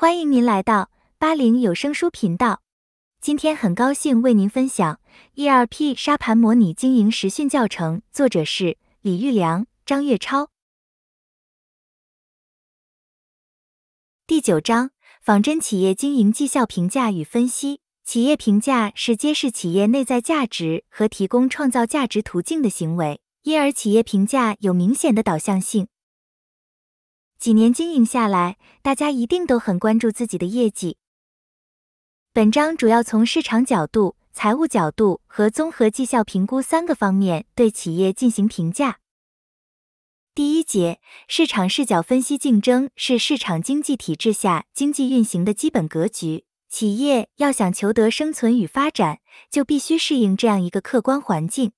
欢迎您来到八零有声书频道。今天很高兴为您分享 ERP 沙盘模拟经营实训教程，作者是李玉良、张月超。第九章：仿真企业经营绩效评价与分析。企业评价是揭示企业内在价值和提供创造价值途径的行为，因而企业评价有明显的导向性。几年经营下来，大家一定都很关注自己的业绩。本章主要从市场角度、财务角度和综合绩效评估三个方面对企业进行评价。第一节，市场视角分析竞争是市场经济体制下经济运行的基本格局。企业要想求得生存与发展，就必须适应这样一个客观环境。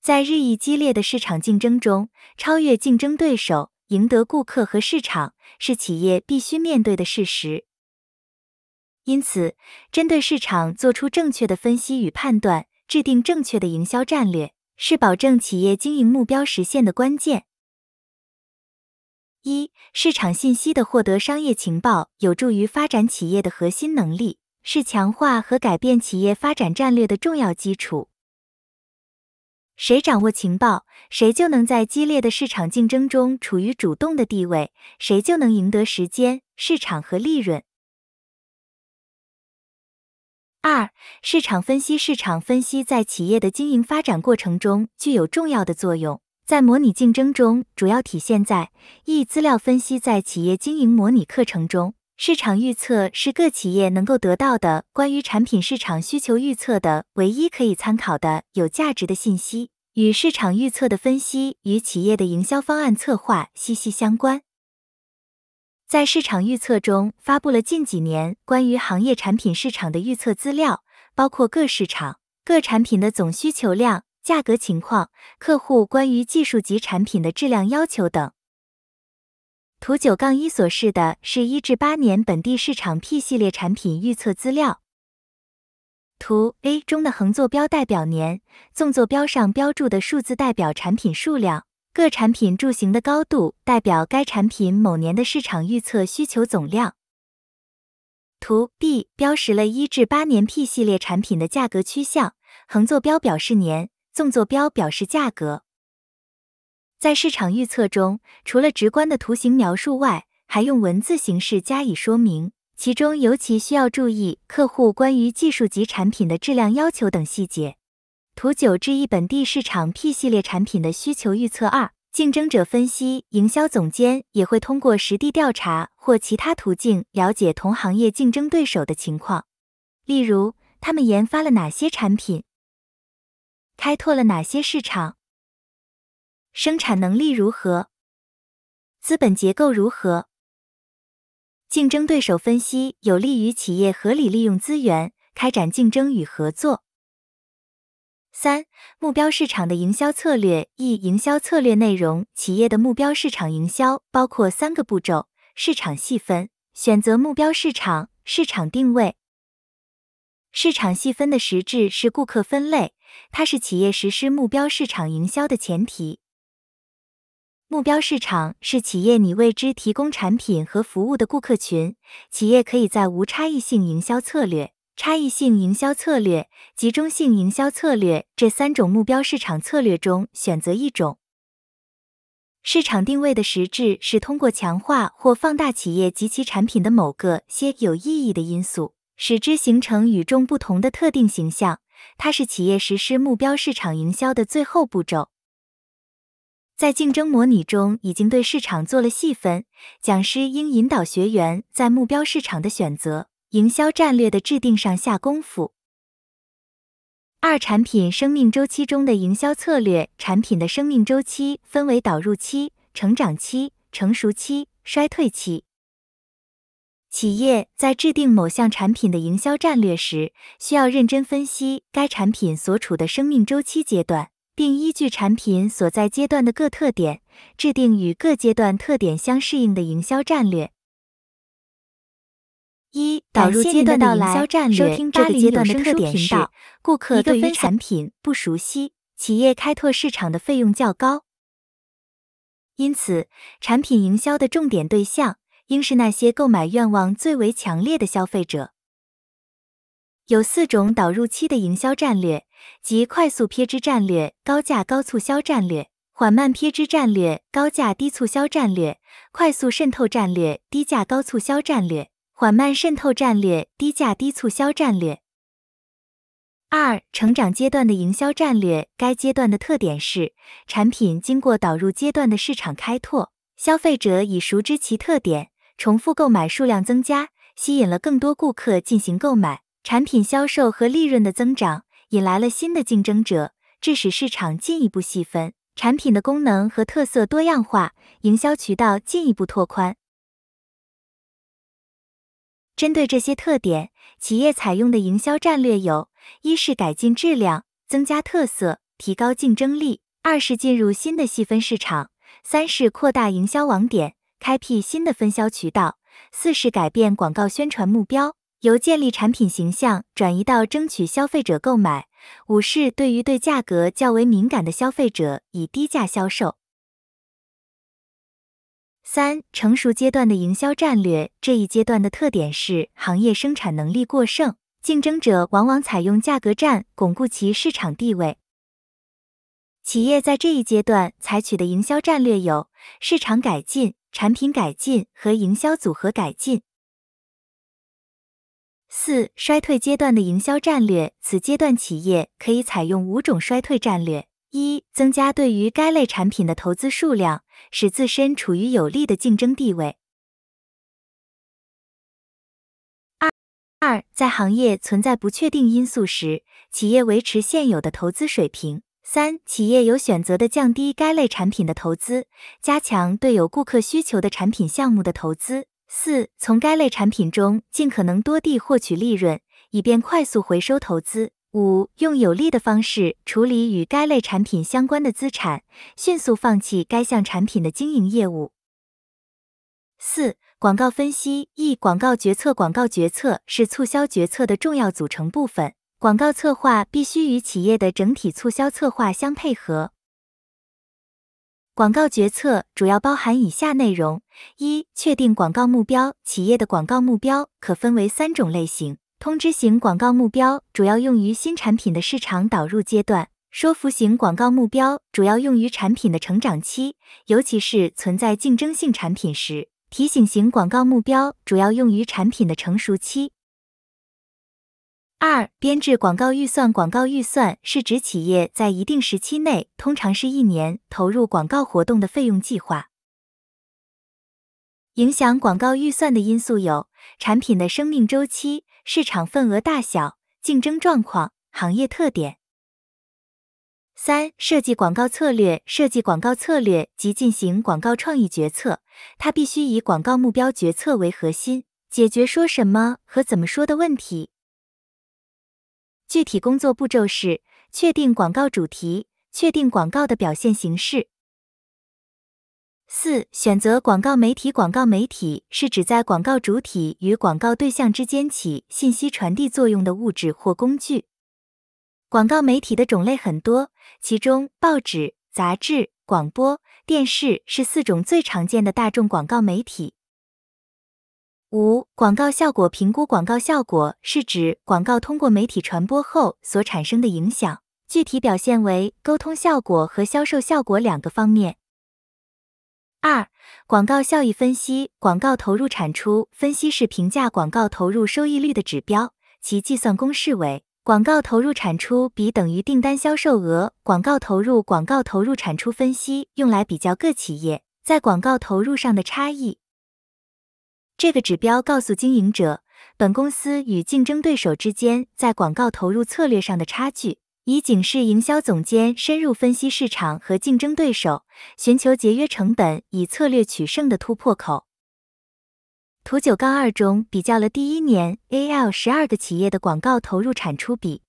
在日益激烈的市场竞争中，超越竞争对手。赢得顾客和市场是企业必须面对的事实。因此，针对市场做出正确的分析与判断，制定正确的营销战略，是保证企业经营目标实现的关键。一、市场信息的获得，商业情报有助于发展企业的核心能力，是强化和改变企业发展战略的重要基础。谁掌握情报，谁就能在激烈的市场竞争中处于主动的地位，谁就能赢得时间、市场和利润。二、市场分析市场分析在企业的经营发展过程中具有重要的作用，在模拟竞争中主要体现在 E 资料分析在企业经营模拟课程中。市场预测是各企业能够得到的关于产品市场需求预测的唯一可以参考的有价值的信息，与市场预测的分析与企业的营销方案策划息息相关。在市场预测中，发布了近几年关于行业产品市场的预测资料，包括各市场、各产品的总需求量、价格情况、客户关于技术及产品的质量要求等。图九杠一所示的是一至八年本地市场 P 系列产品预测资料。图 A 中的横坐标代表年，纵坐标上标注的数字代表产品数量，各产品柱形的高度代表该产品某年的市场预测需求总量。图 B 标识了一至八年 P 系列产品的价格趋向，横坐标表示年，纵坐标表示价格。在市场预测中，除了直观的图形描述外，还用文字形式加以说明。其中尤其需要注意客户关于技术及产品的质量要求等细节。图九至一本地市场 P 系列产品的需求预测二，竞争者分析。营销总监也会通过实地调查或其他途径了解同行业竞争对手的情况，例如他们研发了哪些产品，开拓了哪些市场。生产能力如何？资本结构如何？竞争对手分析有利于企业合理利用资源，开展竞争与合作。三、目标市场的营销策略一、营销策略内容企业的目标市场营销包括三个步骤：市场细分、选择目标市场、市场定位。市场细分的实质是顾客分类，它是企业实施目标市场营销的前提。目标市场是企业你为之提供产品和服务的顾客群。企业可以在无差异性营销策略、差异性营销策略、集中性营销策略这三种目标市场策略中选择一种。市场定位的实质是通过强化或放大企业及其产品的某个些有意义的因素，使之形成与众不同的特定形象。它是企业实施目标市场营销的最后步骤。在竞争模拟中，已经对市场做了细分。讲师应引导学员在目标市场的选择、营销战略的制定上下功夫。二、产品生命周期中的营销策略。产品的生命周期分为导入期、成长期、成熟期、衰退期。企业在制定某项产品的营销战略时，需要认真分析该产品所处的生命周期阶段。并依据产品所在阶段的各特点，制定与各阶段特点相适应的营销战略。一、导入阶段的营销战略。这个阶段的特点是，顾客对于产品不熟悉，企业开拓市场的费用较高。因此，产品营销的重点对象应是那些购买愿望最为强烈的消费者。有四种导入期的营销战略，即快速撇脂战略、高价高促销战略、缓慢撇脂战略、高价低促销战略、快速渗透战略、低价高促销战略、缓慢渗透战略、低价低促销战略。二、成长阶段的营销战略。该阶段的特点是，产品经过导入阶段的市场开拓，消费者已熟知其特点，重复购买数量增加，吸引了更多顾客进行购买。产品销售和利润的增长，引来了新的竞争者，致使市场进一步细分，产品的功能和特色多样化，营销渠道进一步拓宽。针对这些特点，企业采用的营销战略有：一是改进质量，增加特色，提高竞争力；二是进入新的细分市场；三是扩大营销网点，开辟新的分销渠道；四是改变广告宣传目标。由建立产品形象转移到争取消费者购买。五是对于对价格较为敏感的消费者，以低价销售。三成熟阶段的营销战略这一阶段的特点是行业生产能力过剩，竞争者往往采用价格战巩固其市场地位。企业在这一阶段采取的营销战略有市场改进、产品改进和营销组合改进。四衰退阶段的营销战略，此阶段企业可以采用五种衰退战略：一、增加对于该类产品的投资数量，使自身处于有利的竞争地位；二、二在行业存在不确定因素时，企业维持现有的投资水平；三、企业有选择的降低该类产品的投资，加强对有顾客需求的产品项目的投资。四、从该类产品中尽可能多地获取利润，以便快速回收投资。五、用有利的方式处理与该类产品相关的资产，迅速放弃该项产品的经营业务。四、广告分析一、广告决策。广告决策是促销决策的重要组成部分。广告策划必须与企业的整体促销策划相配合。广告决策主要包含以下内容：一、确定广告目标。企业的广告目标可分为三种类型：通知型广告目标主要用于新产品的市场导入阶段；说服型广告目标主要用于产品的成长期，尤其是存在竞争性产品时；提醒型广告目标主要用于产品的成熟期。二、编制广告预算。广告预算是指企业在一定时期内，通常是一年，投入广告活动的费用计划。影响广告预算的因素有：产品的生命周期、市场份额大小、竞争状况、行业特点。三、设计广告策略。设计广告策略及进行广告创意决策，它必须以广告目标决策为核心，解决说什么和怎么说的问题。具体工作步骤是：确定广告主题，确定广告的表现形式。四、选择广告媒体。广告媒体是指在广告主体与广告对象之间起信息传递作用的物质或工具。广告媒体的种类很多，其中报纸、杂志、广播、电视是四种最常见的大众广告媒体。五、广告效果评估。广告效果是指广告通过媒体传播后所产生的影响，具体表现为沟通效果和销售效果两个方面。二、广告效益分析。广告投入产出分析是评价广告投入收益率的指标，其计算公式为：广告投入产出比等于订单销售额广告投入。广告投入产出分析用来比较各企业在广告投入上的差异。这个指标告诉经营者，本公司与竞争对手之间在广告投入策略上的差距，以警示营销总监深入分析市场和竞争对手，寻求节约成本以策略取胜的突破口。图九杠二中比较了第一年 A、L 十二个企业的广告投入产出比，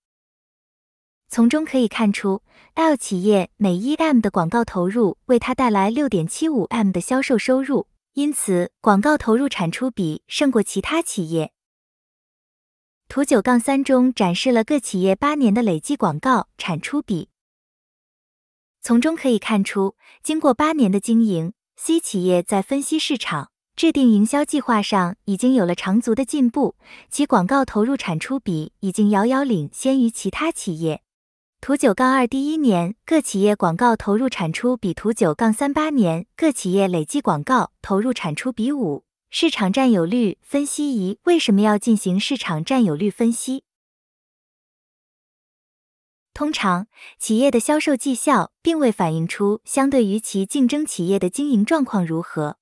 从中可以看出，L 企业每一 M 的广告投入为它带来六点七五 M 的销售收入。因此，广告投入产出比胜过其他企业。图九杠三中展示了各企业八年的累计广告产出比，从中可以看出，经过八年的经营，C 企业在分析市场、制定营销计划上已经有了长足的进步，其广告投入产出比已经遥遥领先于其他企业。图九杠二第一年各企业广告投入产出比，图九杠三八年各企业累计广告投入产出比五。市场占有率分析仪为什么要进行市场占有率分析？通常企业的销售绩效并未反映出相对于其竞争企业的经营状况如何。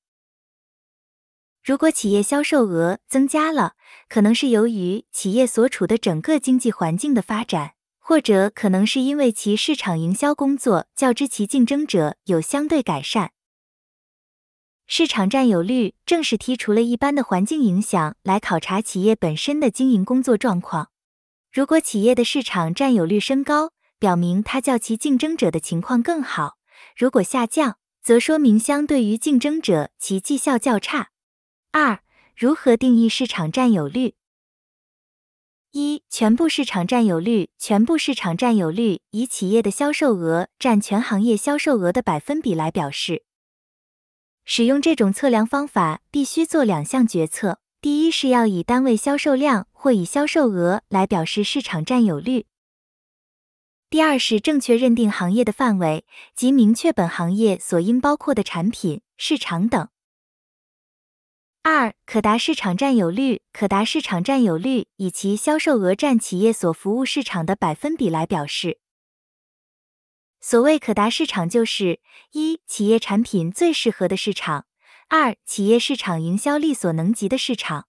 如果企业销售额增加了，可能是由于企业所处的整个经济环境的发展。或者可能是因为其市场营销工作较之其竞争者有相对改善。市场占有率正是剔除了一般的环境影响来考察企业本身的经营工作状况。如果企业的市场占有率升高，表明它较其竞争者的情况更好；如果下降，则说明相对于竞争者，其绩效较差。二、如何定义市场占有率？一、全部市场占有率。全部市场占有率以企业的销售额占全行业销售额的百分比来表示。使用这种测量方法，必须做两项决策：第一是要以单位销售量或以销售额来表示市场占有率；第二是正确认定行业的范围，即明确本行业所应包括的产品、市场等。二、可达市场占有率。可达市场占有率以其销售额占企业所服务市场的百分比来表示。所谓可达市场，就是一、企业产品最适合的市场；二、企业市场营销力所能及的市场。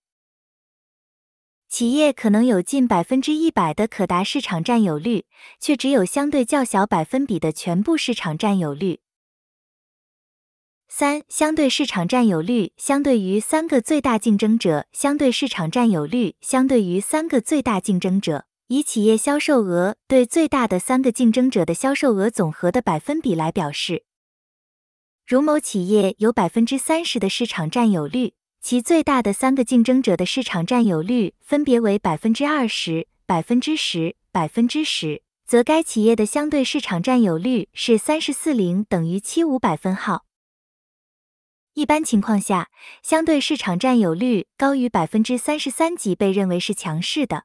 企业可能有近百分之一百的可达市场占有率，却只有相对较小百分比的全部市场占有率。三相对市场占有率相对于三个最大竞争者相对市场占有率相对于三个最大竞争者，以企业销售额对最大的三个竞争者的销售额总和的百分比来表示。如某企业有百分之三十的市场占有率，其最大的三个竞争者的市场占有率分别为百分之二十、百分之十、百分之十，则该企业的相对市场占有率是三十四零等于七五百分号。一般情况下，相对市场占有率高于百分之三十三级被认为是强势的。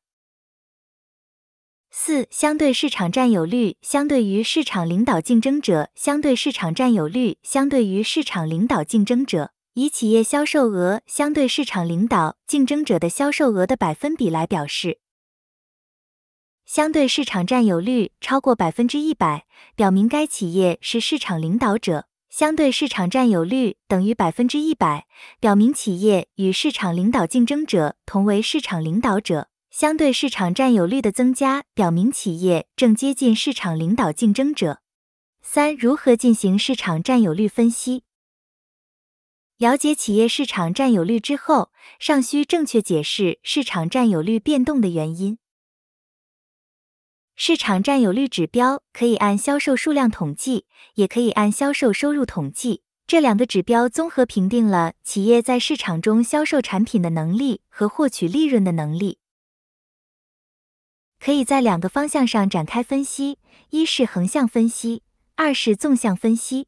四、相对市场占有率相对于市场领导竞争者，相对市场占有率相对于市场领导竞争者，以企业销售额相对市场领导竞争者的销售额的百分比来表示。相对市场占有率超过百分之一百，表明该企业是市场领导者。相对市场占有率等于百分之一百，表明企业与市场领导竞争者同为市场领导者。相对市场占有率的增加，表明企业正接近市场领导竞争者。三、如何进行市场占有率分析？了解企业市场占有率之后，尚需正确解释市场占有率变动的原因。市场占有率指标可以按销售数量统计，也可以按销售收入统计。这两个指标综合评定了企业在市场中销售产品的能力和获取利润的能力，可以在两个方向上展开分析：一是横向分析，二是纵向分析。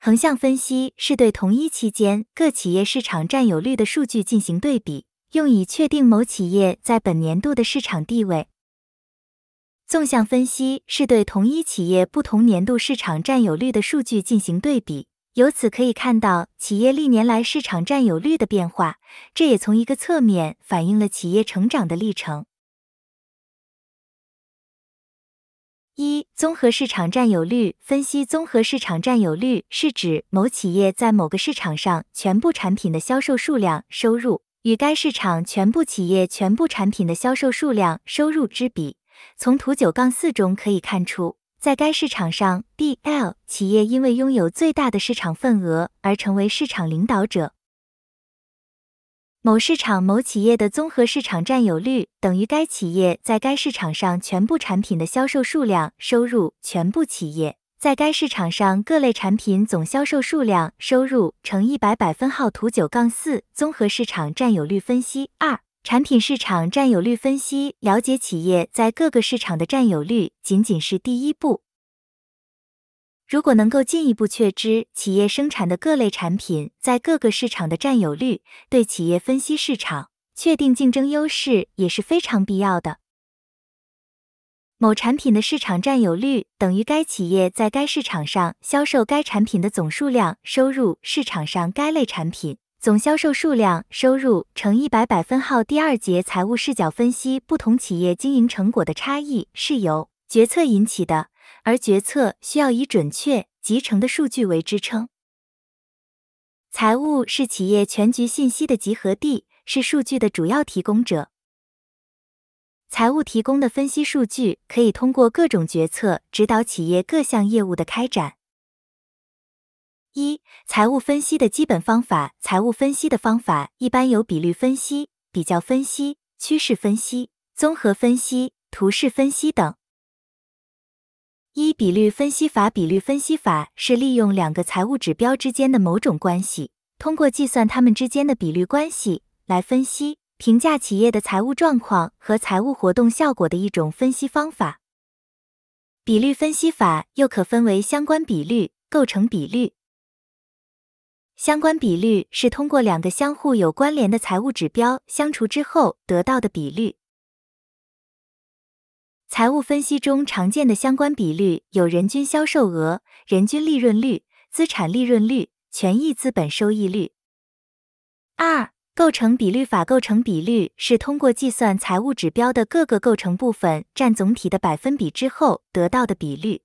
横向分析是对同一期间各企业市场占有率的数据进行对比，用以确定某企业在本年度的市场地位。纵向分析是对同一企业不同年度市场占有率的数据进行对比，由此可以看到企业历年来市场占有率的变化，这也从一个侧面反映了企业成长的历程。一、综合市场占有率分析：综合市场占有率是指某企业在某个市场上全部产品的销售数量收入与该市场全部企业全部产品的销售数量收入之比。从图九杠四中可以看出，在该市场上，BL 企业因为拥有最大的市场份额而成为市场领导者。某市场某企业的综合市场占有率等于该企业在该市场上全部产品的销售数量收入全部企业在该市场上各类产品总销售数量收入乘一百百分号。图九杠四综合市场占有率分析二。产品市场占有率分析，了解企业在各个市场的占有率仅仅是第一步。如果能够进一步确知企业生产的各类产品在各个市场的占有率，对企业分析市场、确定竞争优势也是非常必要的。某产品的市场占有率等于该企业在该市场上销售该产品的总数量收入市场上该类产品。总销售数量收入乘一百百分号。第二节财务视角分析不同企业经营成果的差异是由决策引起的，而决策需要以准确集成的数据为支撑。财务是企业全局信息的集合地，是数据的主要提供者。财务提供的分析数据可以通过各种决策指导企业各项业务的开展。一、财务分析的基本方法。财务分析的方法一般有比率分析、比较分析、趋势分析、综合分析、图示分析等。一、比率分析法。比率分析法是利用两个财务指标之间的某种关系，通过计算它们之间的比率关系来分析、评价企业的财务状况和财务活动效果的一种分析方法。比率分析法又可分为相关比率、构成比率。相关比率是通过两个相互有关联的财务指标相除之后得到的比率。财务分析中常见的相关比率有人均销售额、人均利润率、资产利润率、权益资本收益率。二、构成比率法构成比率是通过计算财务指标的各个构成部分占总体的百分比之后得到的比率。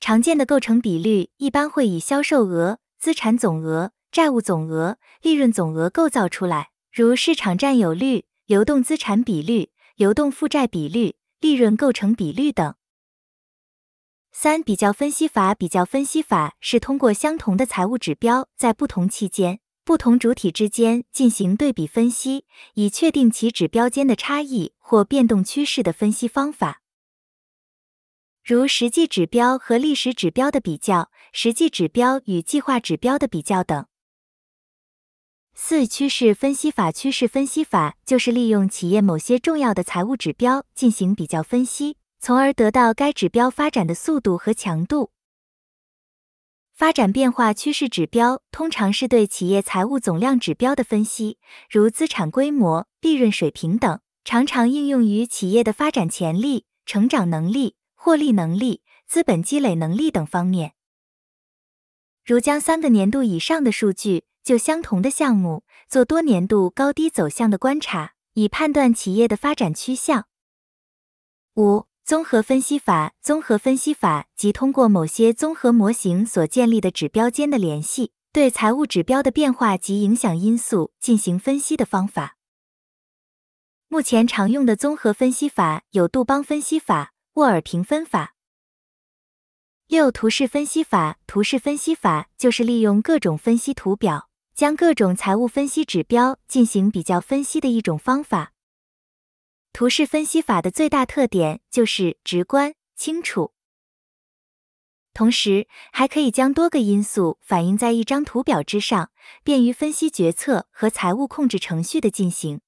常见的构成比率一般会以销售额。资产总额、债务总额、利润总额构造出来，如市场占有率、流动资产比率、流动负债比率、利润构成比率等。三、比较分析法比较分析法是通过相同的财务指标在不同期间、不同主体之间进行对比分析，以确定其指标间的差异或变动趋势的分析方法。如实际指标和历史指标的比较，实际指标与计划指标的比较等。四、趋势分析法。趋势分析法就是利用企业某些重要的财务指标进行比较分析，从而得到该指标发展的速度和强度、发展变化趋势。指标通常是对企业财务总量指标的分析，如资产规模、利润水平等，常常应用于企业的发展潜力、成长能力。获利能力、资本积累能力等方面。如将三个年度以上的数据，就相同的项目做多年度高低走向的观察，以判断企业的发展趋向。五、综合分析法。综合分析法即通过某些综合模型所建立的指标间的联系，对财务指标的变化及影响因素进行分析的方法。目前常用的综合分析法有杜邦分析法。沃尔评分法、六图示分析法。图示分析法就是利用各种分析图表，将各种财务分析指标进行比较分析的一种方法。图示分析法的最大特点就是直观、清楚，同时还可以将多个因素反映在一张图表之上，便于分析决策和财务控制程序的进行。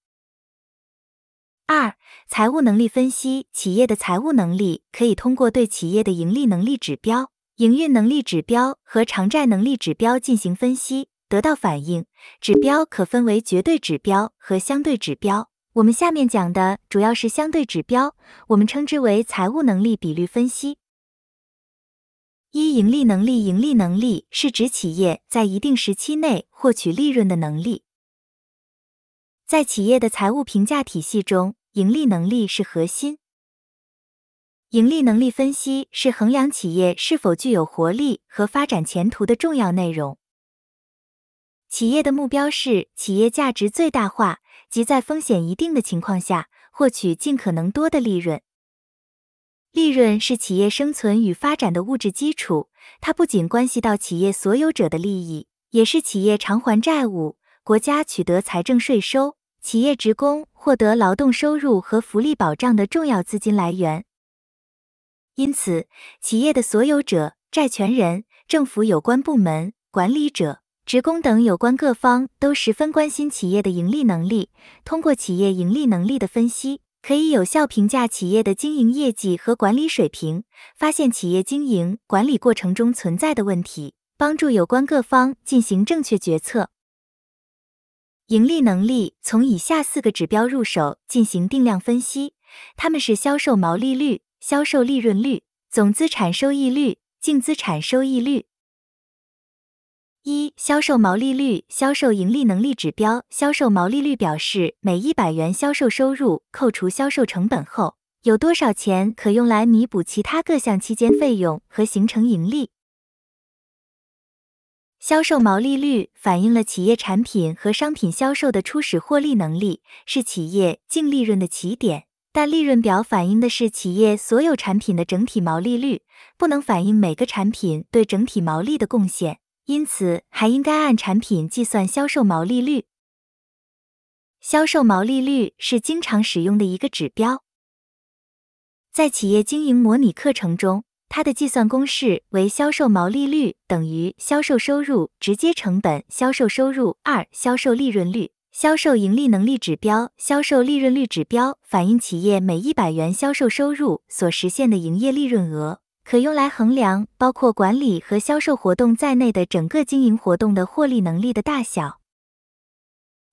二、财务能力分析企业的财务能力可以通过对企业的盈利能力指标、营运能力指标和偿债能力指标进行分析得到反映。指标可分为绝对指标和相对指标，我们下面讲的主要是相对指标，我们称之为财务能力比率分析。一、盈利能力盈利能力是指企业在一定时期内获取利润的能力。在企业的财务评价体系中，盈利能力是核心。盈利能力分析是衡量企业是否具有活力和发展前途的重要内容。企业的目标是企业价值最大化，即在风险一定的情况下，获取尽可能多的利润。利润是企业生存与发展的物质基础，它不仅关系到企业所有者的利益，也是企业偿还债务。国家取得财政税收，企业职工获得劳动收入和福利保障的重要资金来源。因此，企业的所有者、债权人、政府有关部门、管理者、职工等有关各方都十分关心企业的盈利能力。通过企业盈利能力的分析，可以有效评价企业的经营业绩和管理水平，发现企业经营管理过程中存在的问题，帮助有关各方进行正确决策。盈利能力从以下四个指标入手进行定量分析，它们是销售毛利率、销售利润率、总资产收益率、净资产收益率。一、销售毛利率销售盈利能力指标。销售毛利率表示每一百元销售收入扣除销售成本后，有多少钱可用来弥补其他各项期间费用和形成盈利。销售毛利率反映了企业产品和商品销售的初始获利能力，是企业净利润的起点。但利润表反映的是企业所有产品的整体毛利率，不能反映每个产品对整体毛利的贡献，因此还应该按产品计算销售毛利率。销售毛利率是经常使用的一个指标，在企业经营模拟课程中。它的计算公式为：销售毛利率等于销售收入直接成本销售收入二销售利润率。销售盈利能力指标，销售利润率指标反映企业每一百元销售收入所实现的营业利润额，可用来衡量包括管理和销售活动在内的整个经营活动的获利能力的大小。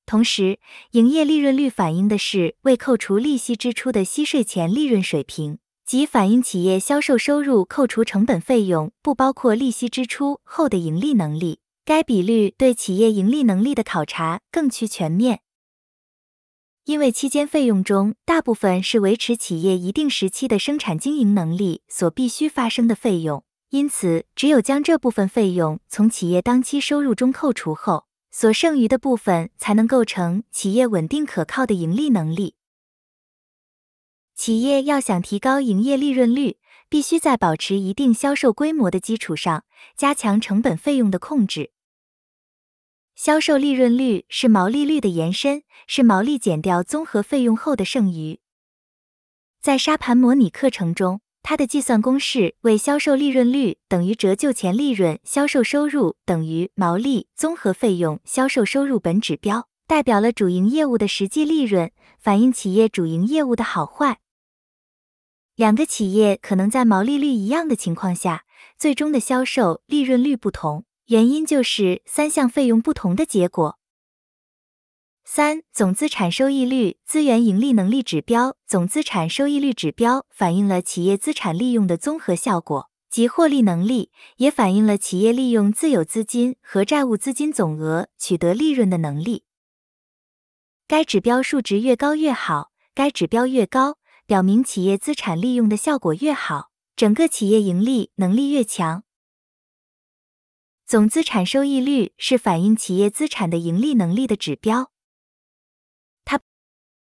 同时，营业利润率反映的是未扣除利息支出的息税前利润水平。即反映企业销售收入扣除成本费用不包括利息支出后的盈利能力。该比率对企业盈利能力的考察更趋全面，因为期间费用中大部分是维持企业一定时期的生产经营能力所必须发生的费用，因此只有将这部分费用从企业当期收入中扣除后，所剩余的部分才能构成企业稳定可靠的盈利能力。企业要想提高营业利润率，必须在保持一定销售规模的基础上，加强成本费用的控制。销售利润率是毛利率的延伸，是毛利减掉综合费用后的剩余。在沙盘模拟课程中，它的计算公式为：销售利润率等于折旧前利润销售收入等于毛利综合费用销售收入本指标。代表了主营业务的实际利润，反映企业主营业务的好坏。两个企业可能在毛利率一样的情况下，最终的销售利润率不同，原因就是三项费用不同的结果。三、总资产收益率，资源盈利能力指标。总资产收益率指标反映了企业资产利用的综合效果及获利能力，也反映了企业利用自有资金和债务资金总额取得利润的能力。该指标数值越高越好，该指标越高，表明企业资产利用的效果越好，整个企业盈利能力越强。总资产收益率是反映企业资产的盈利能力的指标，它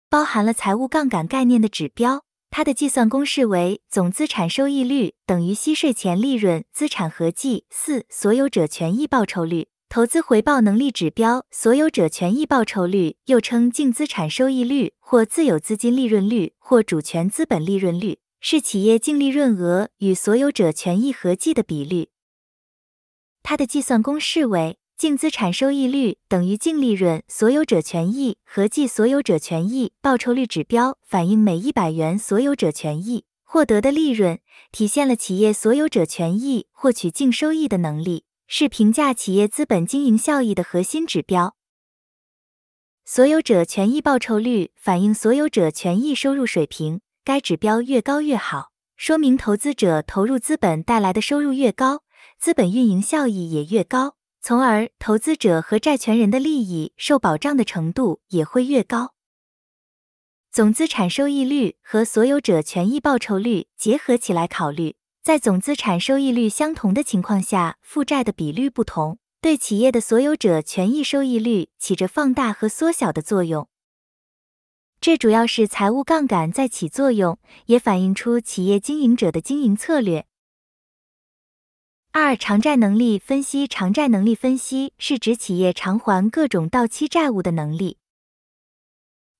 包含了财务杠杆概念的指标。它的计算公式为：总资产收益率等于息税前利润资产合计四所有者权益报酬率。投资回报能力指标，所有者权益报酬率，又称净资产收益率或自有资金利润率或主权资本利润率，是企业净利润额与所有者权益合计的比率。它的计算公式为：净资产收益率等于净利润所有者权益合计。所有者权益报酬率指标反映每一百元所有者权益获得的利润，体现了企业所有者权益获取净收益的能力。是评价企业资本经营效益的核心指标。所有者权益报酬率反映所有者权益收入水平，该指标越高越好，说明投资者投入资本带来的收入越高，资本运营效益也越高，从而投资者和债权人的利益受保障的程度也会越高。总资产收益率和所有者权益报酬率结合起来考虑。在总资产收益率相同的情况下，负债的比率不同，对企业的所有者权益收益率起着放大和缩小的作用。这主要是财务杠杆在起作用，也反映出企业经营者的经营策略。二、偿债能力分析，偿债能力分析是指企业偿还各种到期债务的能力。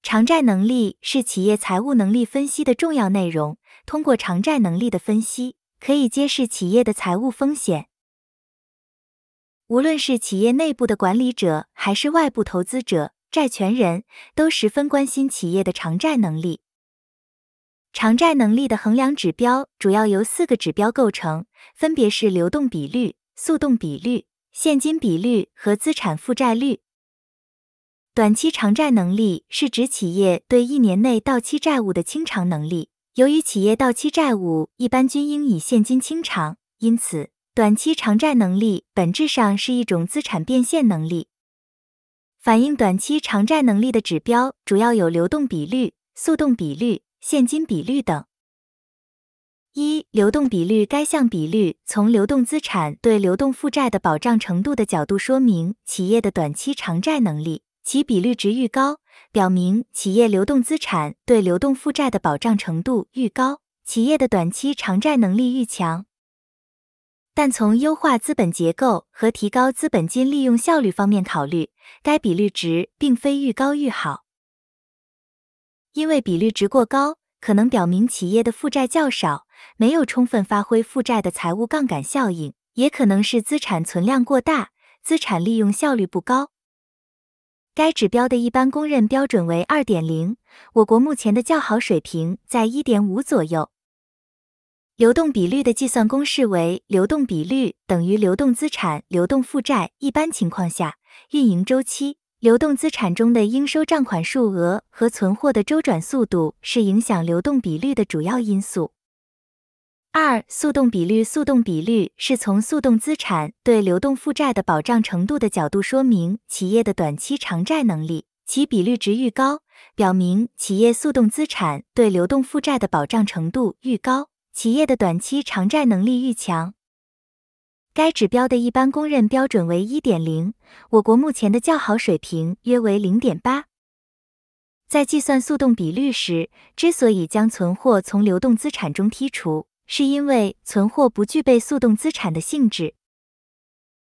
偿债能力是企业财务能力分析的重要内容，通过偿债能力的分析。可以揭示企业的财务风险。无论是企业内部的管理者，还是外部投资者、债权人都十分关心企业的偿债能力。偿债能力的衡量指标主要由四个指标构成，分别是流动比率、速动比率、现金比率和资产负债率。短期偿债能力是指企业对一年内到期债务的清偿能力。由于企业到期债务一般均应以现金清偿，因此短期偿债能力本质上是一种资产变现能力。反映短期偿债能力的指标主要有流动比率、速动比率、现金比率等。一流动比率，该项比率从流动资产对流动负债的保障程度的角度说明企业的短期偿债能力。其比率值愈高，表明企业流动资产对流动负债的保障程度愈高，企业的短期偿债能力愈强。但从优化资本结构和提高资本金利用效率方面考虑，该比率值并非愈高愈好，因为比率值过高可能表明企业的负债较少，没有充分发挥负债的财务杠杆效应，也可能是资产存量过大，资产利用效率不高。该指标的一般公认标准为二点零，我国目前的较好水平在一点五左右。流动比率的计算公式为：流动比率等于流动资产流动负债。一般情况下，运营周期、流动资产中的应收账款数额和存货的周转速度是影响流动比率的主要因素。二速动比率，速动比率是从速动资产对流动负债的保障程度的角度说明企业的短期偿债能力，其比率值愈高，表明企业速动资产对流动负债的保障程度愈高，企业的短期偿债能力愈强。该指标的一般公认标准为一点零，我国目前的较好水平约为零点八。在计算速动比率时，之所以将存货从流动资产中剔除。是因为存货不具备速动资产的性质。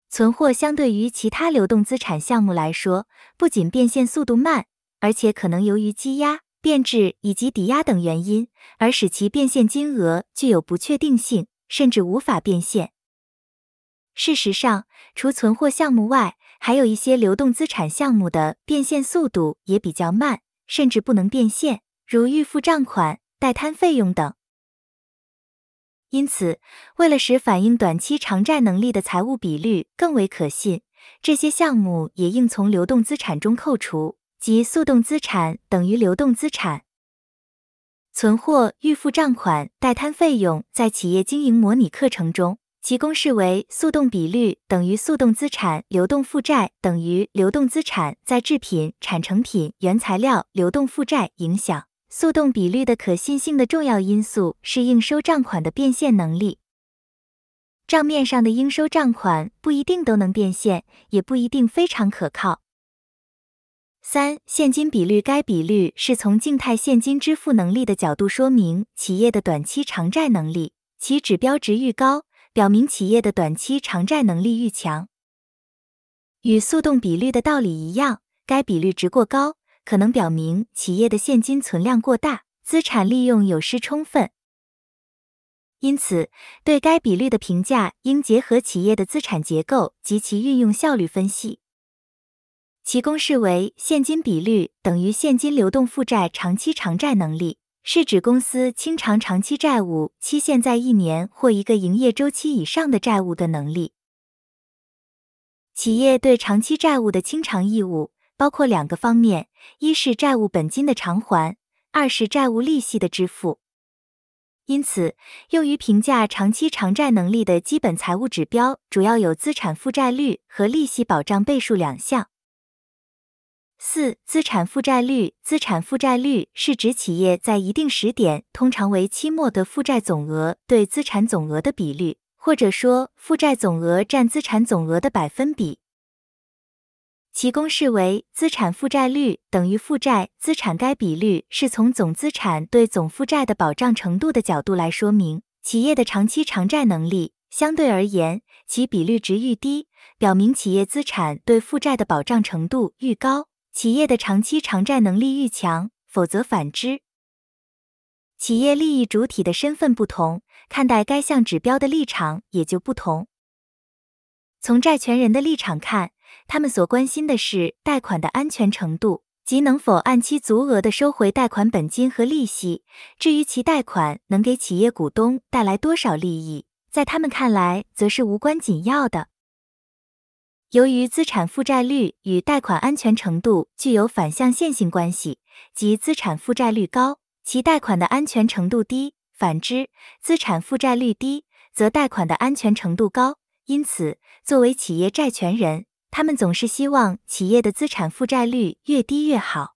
存货相对于其他流动资产项目来说，不仅变现速度慢，而且可能由于积压、变质以及抵押等原因，而使其变现金额具有不确定性，甚至无法变现。事实上，除存货项目外，还有一些流动资产项目的变现速度也比较慢，甚至不能变现，如预付账款、待摊费用等。因此，为了使反映短期偿债能力的财务比率更为可信，这些项目也应从流动资产中扣除，即速动资产等于流动资产。存货、预付账款、待摊费用在企业经营模拟课程中，其公式为速动比率等于速动资产流动负债等于流动资产在制品、产成品、原材料、流动负债影响。速动比率的可信性的重要因素是应收账款的变现能力，账面上的应收账款不一定都能变现，也不一定非常可靠。三、现金比率，该比率是从静态现金支付能力的角度说明企业的短期偿债能力，其指标值愈高，表明企业的短期偿债能力愈强。与速动比率的道理一样，该比率值过高。可能表明企业的现金存量过大，资产利用有失充分。因此，对该比率的评价应结合企业的资产结构及其运用效率分析。其公式为：现金比率等于现金流动负债长期偿债能力，是指公司清偿长期债务期限在一年或一个营业周期以上的债务的能力。企业对长期债务的清偿义务。包括两个方面：一是债务本金的偿还，二是债务利息的支付。因此，用于评价长期偿债能力的基本财务指标主要有资产负债率和利息保障倍数两项。四、资产负债率资产负债率是指企业在一定时点（通常为期末）的负债总额对资产总额的比率，或者说负债总额占资产总额的百分比。其公式为：资产负债率等于负债资产该比率是从总资产对总负债的保障程度的角度来说明企业的长期偿债能力。相对而言，其比率值愈低，表明企业资产对负债的保障程度愈高，企业的长期偿债能力愈强。否则，反之。企业利益主体的身份不同，看待该项指标的立场也就不同。从债权人的立场看。他们所关心的是贷款的安全程度及能否按期足额的收回贷款本金和利息。至于其贷款能给企业股东带来多少利益，在他们看来则是无关紧要的。由于资产负债率与贷款安全程度具有反向线性关系，即资产负债率高，其贷款的安全程度低；反之，资产负债率低，则贷款的安全程度高。因此，作为企业债权人，他们总是希望企业的资产负债率越低越好。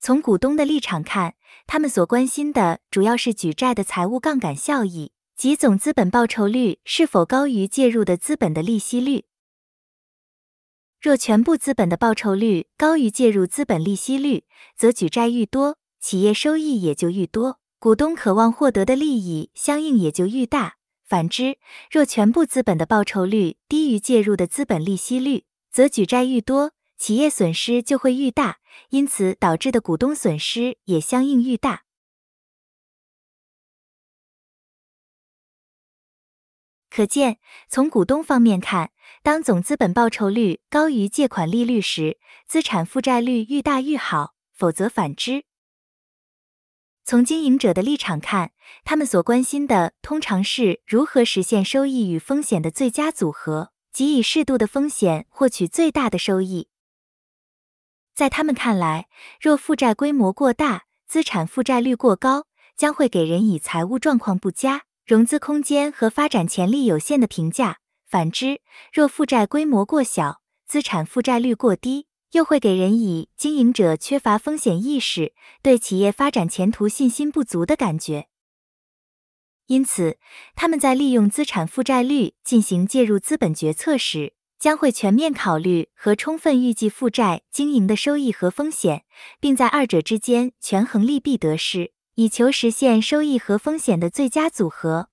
从股东的立场看，他们所关心的主要是举债的财务杠杆效益及总资本报酬率是否高于介入的资本的利息率。若全部资本的报酬率高于介入资本利息率，则举债愈多，企业收益也就愈多，股东渴望获得的利益相应也就愈大。反之，若全部资本的报酬率低于介入的资本利息率，则举债愈多，企业损失就会愈大，因此导致的股东损失也相应愈大。可见，从股东方面看，当总资本报酬率高于借款利率时，资产负债率愈大愈好，否则反之。从经营者的立场看，他们所关心的通常是如何实现收益与风险的最佳组合，即以适度的风险获取最大的收益。在他们看来，若负债规模过大，资产负债率过高，将会给人以财务状况不佳、融资空间和发展潜力有限的评价；反之，若负债规模过小，资产负债率过低。又会给人以经营者缺乏风险意识、对企业发展前途信心不足的感觉。因此，他们在利用资产负债率进行介入资本决策时，将会全面考虑和充分预计负债经营的收益和风险，并在二者之间权衡利弊得失，以求实现收益和风险的最佳组合。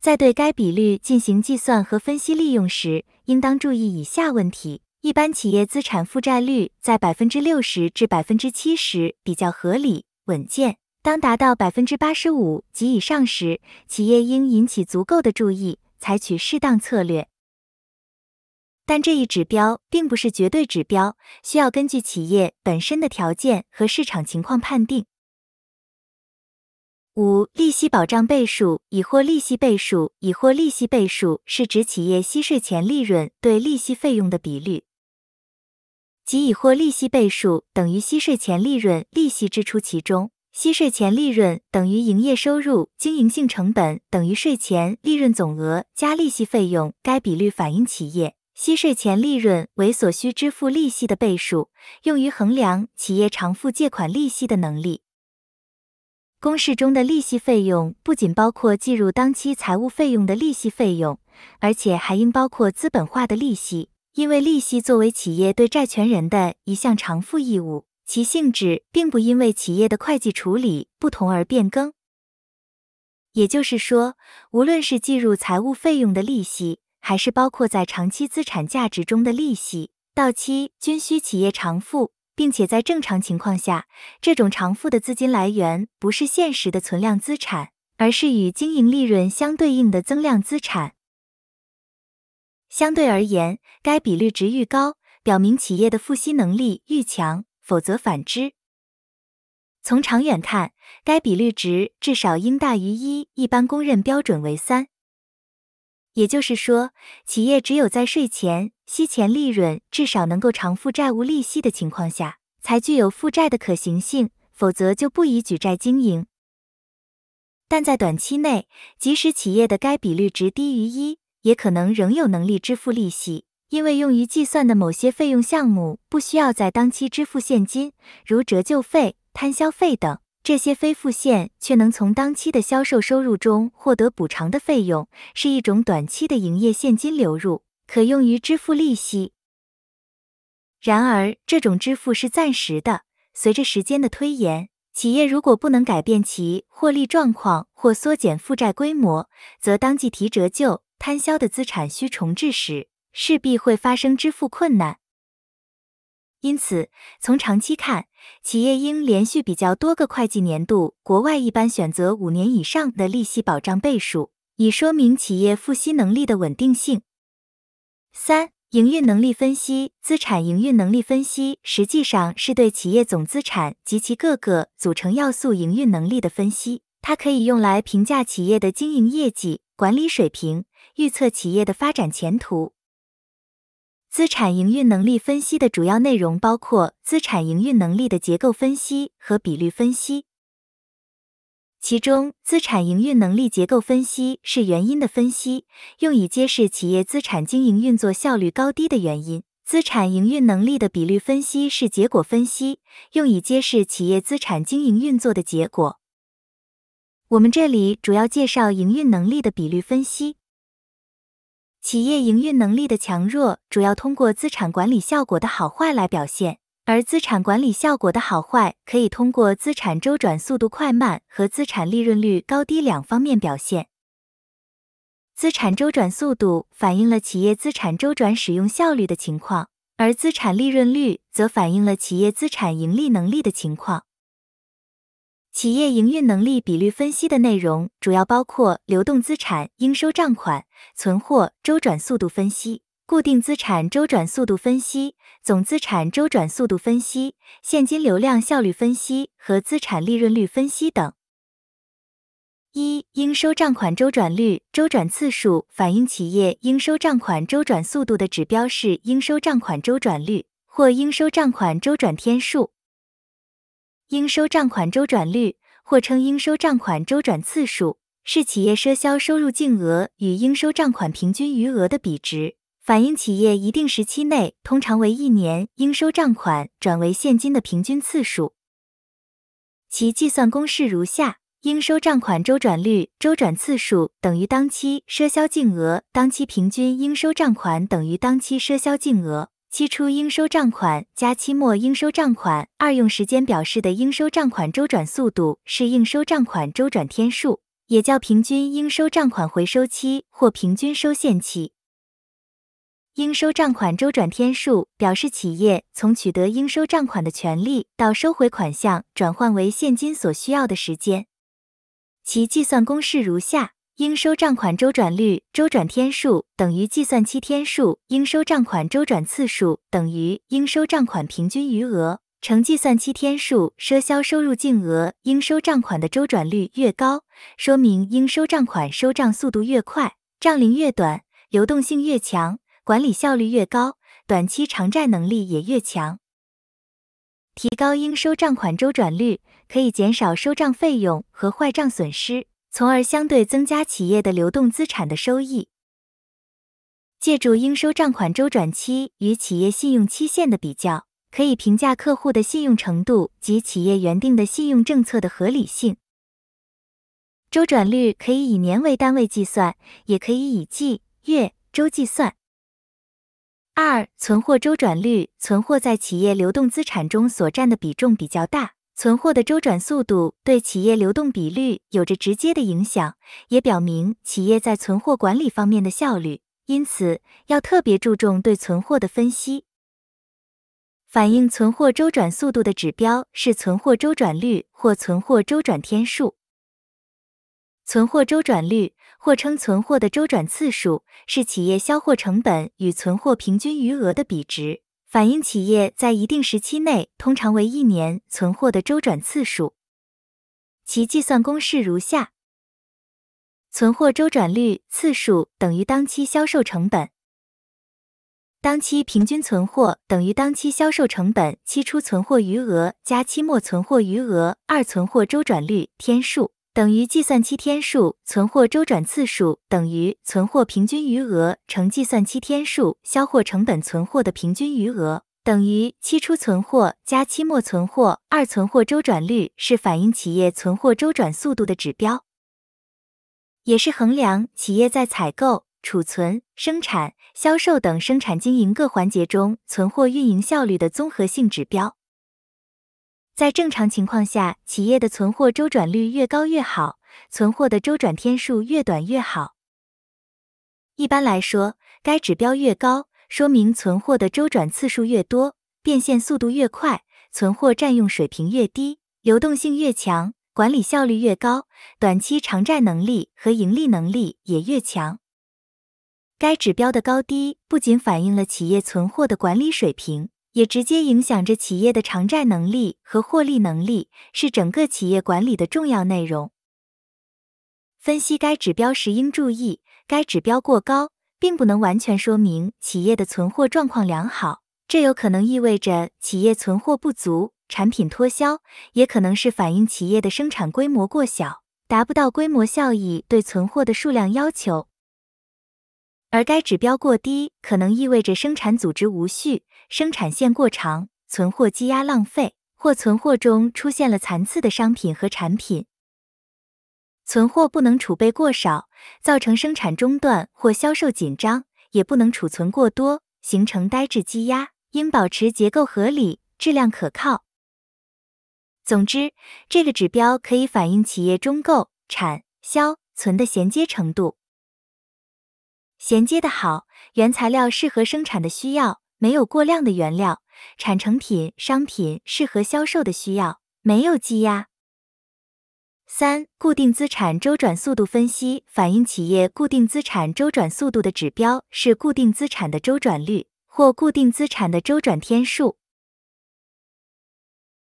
在对该比率进行计算和分析利用时，应当注意以下问题。一般企业资产负债率在百分之六十至百分之七十比较合理稳健。当达到百分之八十五及以上时，企业应引起足够的注意，采取适当策略。但这一指标并不是绝对指标，需要根据企业本身的条件和市场情况判定。五、利息保障倍数、已获利息倍数、已获利息倍数是指企业息税前利润对利息费用的比率。即已获利息倍数等于息税前利润利息支出，其中息税前利润等于营业收入经营性成本等于税前利润总额加利息费用。该比率反映企业息税前利润为所需支付利息的倍数，用于衡量企业偿付借款利息的能力。公式中的利息费用不仅包括计入当期财务费用的利息费用，而且还应包括资本化的利息。因为利息作为企业对债权人的一项偿付义务，其性质并不因为企业的会计处理不同而变更。也就是说，无论是计入财务费用的利息，还是包括在长期资产价值中的利息，到期均需企业偿付，并且在正常情况下，这种偿付的资金来源不是现实的存量资产，而是与经营利润相对应的增量资产。相对而言，该比率值愈高，表明企业的付息能力愈强，否则反之。从长远看，该比率值至少应大于一，一般公认标准为三。也就是说，企业只有在税前息前利润至少能够偿付债务利息的情况下，才具有负债的可行性，否则就不宜举债经营。但在短期内，即使企业的该比率值低于一，也可能仍有能力支付利息，因为用于计算的某些费用项目不需要在当期支付现金，如折旧费、摊销费等。这些非付现却能从当期的销售收入中获得补偿的费用，是一种短期的营业现金流入，可用于支付利息。然而，这种支付是暂时的，随着时间的推延，企业如果不能改变其获利状况或缩减负债规模，则当即提折旧。摊销的资产需重置时，势必会发生支付困难。因此，从长期看，企业应连续比较多个会计年度。国外一般选择五年以上的利息保障倍数，以说明企业付息能力的稳定性。三、营运能力分析。资产营运能力分析实际上是对企业总资产及其各个组成要素营运能力的分析，它可以用来评价企业的经营业绩、管理水平。预测企业的发展前途。资产营运能力分析的主要内容包括资产营运能力的结构分析和比率分析。其中，资产营运能力结构分析是原因的分析，用以揭示企业资产经营运作效率高低的原因；资产营运能力的比率分析是结果分析，用以揭示企业资产经营运作的结果。我们这里主要介绍营运能力的比率分析。企业营运能力的强弱，主要通过资产管理效果的好坏来表现，而资产管理效果的好坏，可以通过资产周转速度快慢和资产利润率高低两方面表现。资产周转速度反映了企业资产周转使用效率的情况，而资产利润率则反映了企业资产盈利能力的情况。企业营运能力比率分析的内容主要包括流动资产、应收账款、存货周转速度分析、固定资产周转速度分析、总资产周转速度分析、现金流量效率分析和资产利润率分析等。一、应收账款周转率周转次数反映企业应收账款周转速度的指标是应收账款周转率或应收账款周转天数。应收账款周转率，或称应收账款周转次数，是企业赊销收入净额与应收账款平均余额的比值，反映企业一定时期内（通常为一年）应收账款转为现金的平均次数。其计算公式如下：应收账款周转率（周转次数）等于当期赊销净额当期平均应收账款。等于当期赊销净额。期初应收账款加期末应收账款，二用时间表示的应收账款周转速度是应收账款周转天数，也叫平均应收账款回收期或平均收现期。应收账款周转天数表示企业从取得应收账款的权利到收回款项转换为现金所需要的时间，其计算公式如下。应收账款周转率、周转天数等于计算期天数；应收账款周转次数等于应收账款平均余额乘计算期天数。赊销收入净额，应收账款的周转率越高，说明应收账款收账速度越快，账龄越短，流动性越强，管理效率越高，短期偿债能力也越强。提高应收账款周转率，可以减少收账费用和坏账损失。从而相对增加企业的流动资产的收益。借助应收账款周转期与企业信用期限的比较，可以评价客户的信用程度及企业原定的信用政策的合理性。周转率可以以年为单位计算，也可以以季、月、周计算。二、存货周转率，存货在企业流动资产中所占的比重比较大。存货的周转速度对企业流动比率有着直接的影响，也表明企业在存货管理方面的效率。因此，要特别注重对存货的分析。反映存货周转速度的指标是存货周转率或存货周转天数。存货周转率，或称存货的周转次数，是企业销货成本与存货平均余额的比值。反映企业在一定时期内，通常为一年，存货的周转次数。其计算公式如下：存货周转率次数等于当期销售成本，当期平均存货等于当期销售成本期初存货余额加期末存货余额二存货周转率天数。等于计算期天数，存货周转次数等于存货平均余额乘计算期天数，销货成本存货的平均余额等于期初存货加期末存货。二、存货周转率是反映企业存货周转速度的指标，也是衡量企业在采购、储存、生产、销售等生产经营各环节中存货运营效率的综合性指标。在正常情况下，企业的存货周转率越高越好，存货的周转天数越短越好。一般来说，该指标越高，说明存货的周转次数越多，变现速度越快，存货占用水平越低，流动性越强，管理效率越高，短期偿债能力和盈利能力也越强。该指标的高低不仅反映了企业存货的管理水平。也直接影响着企业的偿债能力和获利能力，是整个企业管理的重要内容。分析该指标时应注意，该指标过高并不能完全说明企业的存货状况良好，这有可能意味着企业存货不足、产品脱销，也可能是反映企业的生产规模过小，达不到规模效益对存货的数量要求。而该指标过低，可能意味着生产组织无序。生产线过长，存货积压浪费，或存货中出现了残次的商品和产品。存货不能储备过少，造成生产中断或销售紧张；也不能储存过多，形成呆滞积压。应保持结构合理，质量可靠。总之，这个指标可以反映企业中购、产、销、存的衔接程度。衔接的好，原材料适合生产的需要。没有过量的原料，产成品商品适合销售的需要，没有积压。三、固定资产周转速度分析反映企业固定资产周转速度的指标是固定资产的周转率或固定资产的周转天数。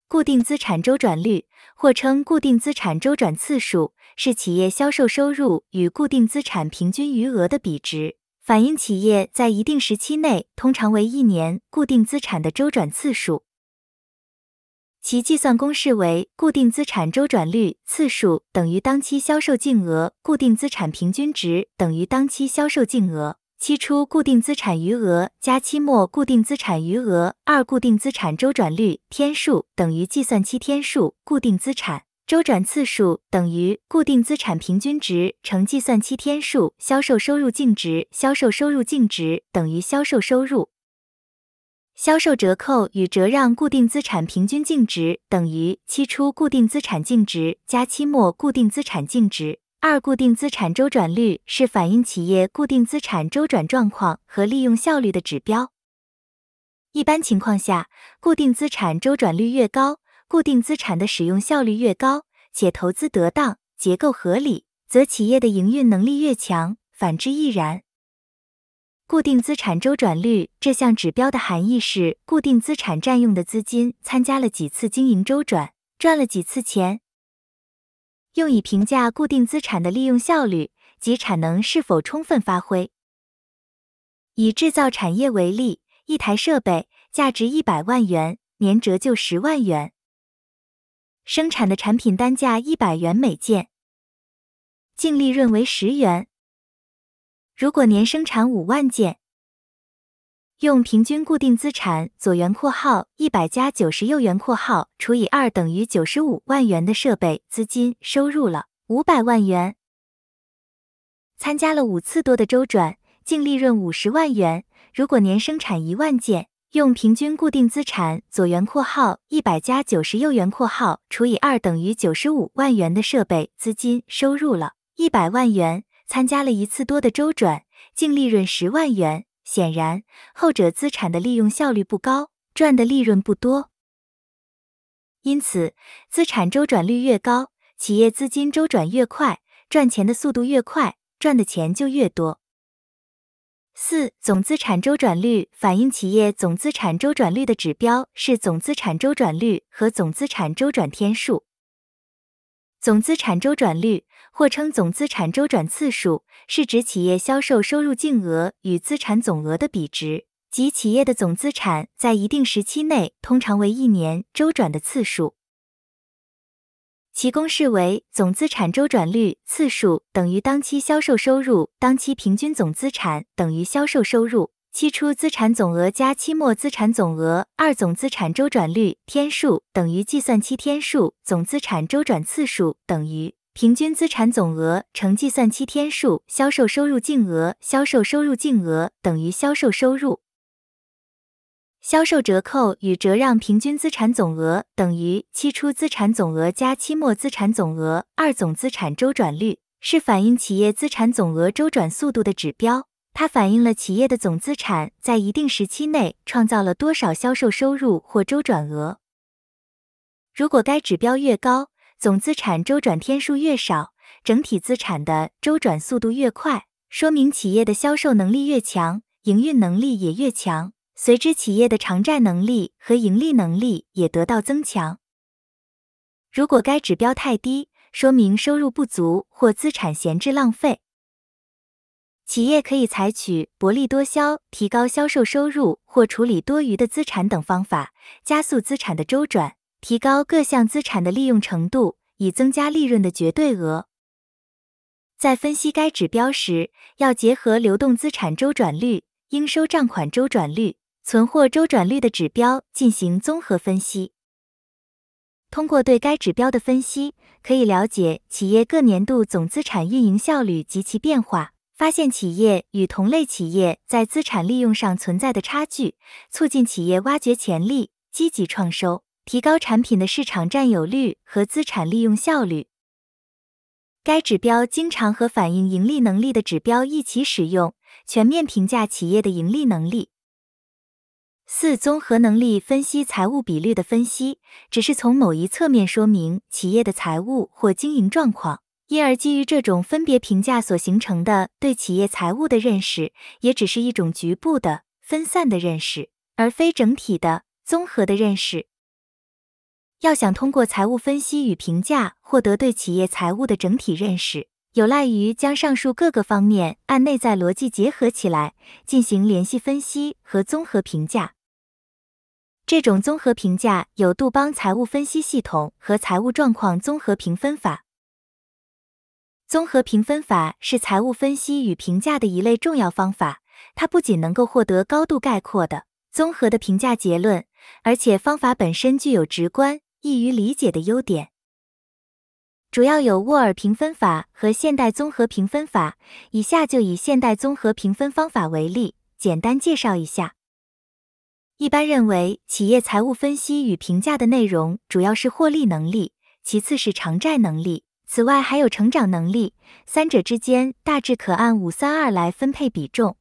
固定资产周转率，或称固定资产周转次数，是企业销售收入与固定资产平均余额的比值。反映企业在一定时期内，通常为一年，固定资产的周转次数。其计算公式为：固定资产周转率次数等于当期销售净额固定资产平均值等于当期销售净额期初固定资产余额加期末固定资产余额。二、固定资产周转率天数等于计算期天数固定资产。周转次数等于固定资产平均值乘计算期天数，销售收入净值。销售收入净值等于销售收入。销售折扣与折让，固定资产平均净值等于期初固定资产净值加期末固定资产净值。二、固定资产周转率是反映企业固定资产周转状况和利用效率的指标。一般情况下，固定资产周转率越高。固定资产的使用效率越高，且投资得当、结构合理，则企业的营运能力越强，反之亦然。固定资产周转率这项指标的含义是固定资产占用的资金参加了几次经营周转，赚了几次钱，用以评价固定资产的利用效率及产能是否充分发挥。以制造产业为例，一台设备价值一百万元，年折旧十万元。生产的产品单价一百元每件，净利润为十元。如果年生产五万件，用平均固定资产左圆括号一百加九十右圆括号除以二等于九十五万元的设备资金收入了五百万元，参加了五次多的周转，净利润五十万元。如果年生产一万件。用平均固定资产左元括号一百加九十右元括号除以二等于九十五万元的设备资金收入了一百万元，参加了一次多的周转，净利润十万元。显然，后者资产的利用效率不高，赚的利润不多。因此，资产周转率越高，企业资金周转越快，赚钱的速度越快，赚的钱就越多。四、总资产周转率反映企业总资产周转率的指标是总资产周转率和总资产周转天数。总资产周转率，或称总资产周转次数，是指企业销售收入净额与资产总额的比值，即企业的总资产在一定时期内，通常为一年周转的次数。其公式为：总资产周转率次数等于当期销售收入，当期平均总资产等于销售收入期初资产总额加期末资产总额二，总资产周转率天数等于计算期天数，总资产周转次数等于平均资产总额乘计算期天数，销售收入净额，销售收入净额等于销售收入。销售折扣与折让平均资产总额等于期初资产总额加期末资产总额二总资产周转率是反映企业资产总额周转速度的指标，它反映了企业的总资产在一定时期内创造了多少销售收入或周转额。如果该指标越高，总资产周转天数越少，整体资产的周转速度越快，说明企业的销售能力越强，营运能力也越强。随之，企业的偿债能力和盈利能力也得到增强。如果该指标太低，说明收入不足或资产闲置浪费。企业可以采取薄利多销、提高销售收入或处理多余的资产等方法，加速资产的周转，提高各项资产的利用程度，以增加利润的绝对额。在分析该指标时，要结合流动资产周转率、应收账款周转率。存货周转率的指标进行综合分析。通过对该指标的分析，可以了解企业各年度总资产运营效率及其变化，发现企业与同类企业在资产利用上存在的差距，促进企业挖掘潜力，积极创收，提高产品的市场占有率和资产利用效率。该指标经常和反映盈利能力的指标一起使用，全面评价企业的盈利能力。四、综合能力分析财务比率的分析只是从某一侧面说明企业的财务或经营状况，因而基于这种分别评价所形成的对企业财务的认识，也只是一种局部的分散的认识，而非整体的综合的认识。要想通过财务分析与评价获得对企业财务的整体认识，有赖于将上述各个方面按内在逻辑结合起来，进行联系分析和综合评价。这种综合评价有杜邦财务分析系统和财务状况综合评分法。综合评分法是财务分析与评价的一类重要方法，它不仅能够获得高度概括的、综合的评价结论，而且方法本身具有直观、易于理解的优点。主要有沃尔评分法和现代综合评分法。以下就以现代综合评分方法为例，简单介绍一下。一般认为，企业财务分析与评价的内容主要是获利能力，其次是偿债能力，此外还有成长能力。三者之间大致可按五三二来分配比重。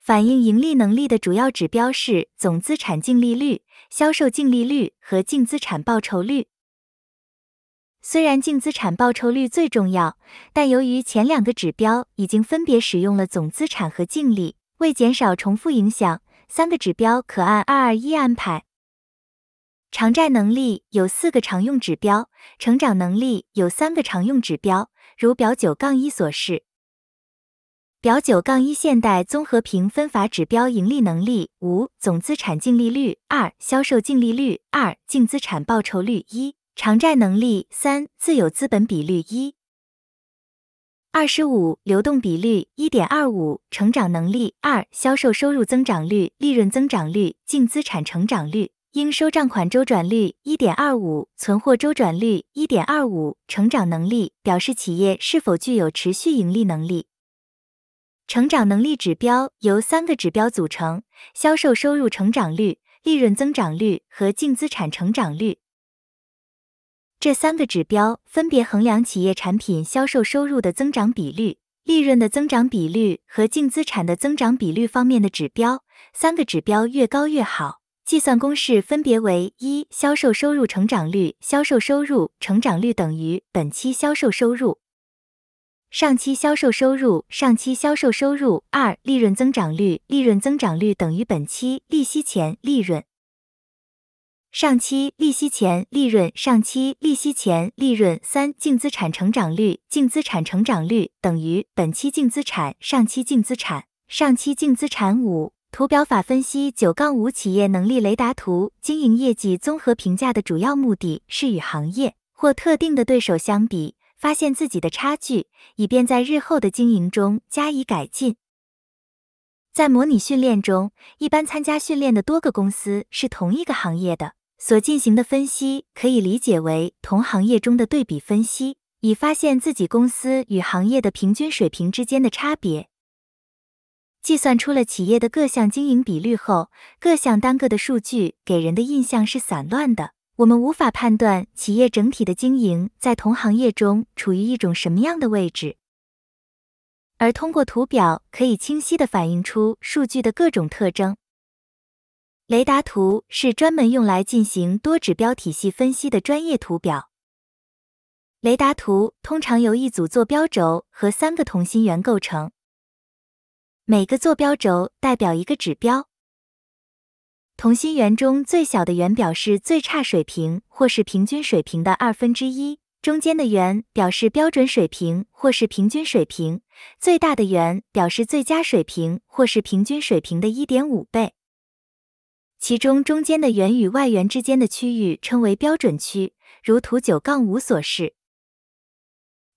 反映盈利能力的主要指标是总资产净利率、销售净利率和净资产报酬率。虽然净资产报酬率最重要，但由于前两个指标已经分别使用了总资产和净利，为减少重复影响。三个指标可按二二一安排。偿债能力有四个常用指标，成长能力有三个常用指标，如表九杠一所示。表九杠一现代综合评分法指标盈利能力五，总资产净利率二，销售净利率二，净资产报酬率一，偿债能力三，自有资本比率一。二十五，流动比率一点二五，成长能力二，销售收入增长率、利润增长率、净资产成长率、应收账款周转率一点二五，存货周转率一点二五，成长能力表示企业是否具有持续盈利能力。成长能力指标由三个指标组成：销售收入成长率、利润增长率和净资产成长率。这三个指标分别衡量企业产品销售收入的增长比率、利润的增长比率和净资产的增长比率方面的指标。三个指标越高越好。计算公式分别为：一、销售收入成长率，销售收入成长率等于本期销售收入上期销售收入上期销售收入；二、利润增长率，利润增长率等于本期利息前利润。上期利息前利润，上期利息前利润，三净资产成长率，净资产成长率等于本期净资产上期净资产上期净资产。五图表法分析九杠五企业能力雷达图，经营业绩综合评价的主要目的是与行业或特定的对手相比，发现自己的差距，以便在日后的经营中加以改进。在模拟训练中，一般参加训练的多个公司是同一个行业的。所进行的分析可以理解为同行业中的对比分析，以发现自己公司与行业的平均水平之间的差别。计算出了企业的各项经营比率后，各项单个的数据给人的印象是散乱的，我们无法判断企业整体的经营在同行业中处于一种什么样的位置。而通过图表可以清晰的反映出数据的各种特征。雷达图是专门用来进行多指标体系分析的专业图表。雷达图通常由一组坐标轴和三个同心圆构成，每个坐标轴代表一个指标。同心圆中最小的圆表示最差水平或是平均水平的二分之一，中间的圆表示标准水平或是平均水平，最大的圆表示最佳水平或是平均水平的一点五倍。其中中间的圆与外圆之间的区域称为标准区，如图九杠五所示。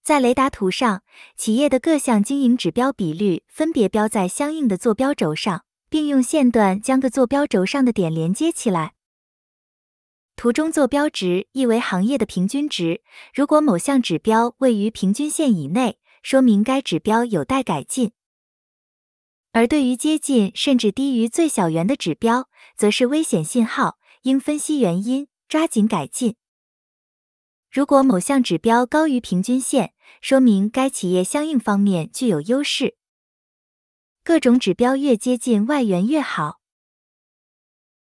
在雷达图上，企业的各项经营指标比率分别标在相应的坐标轴上，并用线段将各坐标轴上的点连接起来。图中坐标值意为行业的平均值。如果某项指标位于平均线以内，说明该指标有待改进。而对于接近甚至低于最小圆的指标，则是危险信号，应分析原因，抓紧改进。如果某项指标高于平均线，说明该企业相应方面具有优势。各种指标越接近外援越好。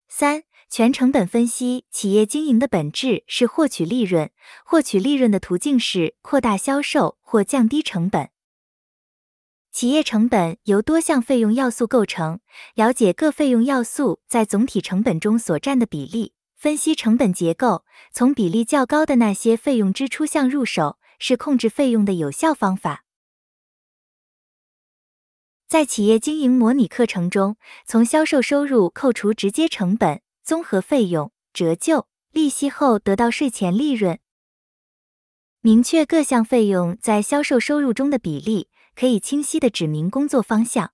三、全成本分析。企业经营的本质是获取利润，获取利润的途径是扩大销售或降低成本。企业成本由多项费用要素构成，了解各费用要素在总体成本中所占的比例，分析成本结构，从比例较高的那些费用支出项入手，是控制费用的有效方法。在企业经营模拟课程中，从销售收入扣除直接成本、综合费用、折旧、利息后，得到税前利润。明确各项费用在销售收入中的比例。可以清晰的指明工作方向。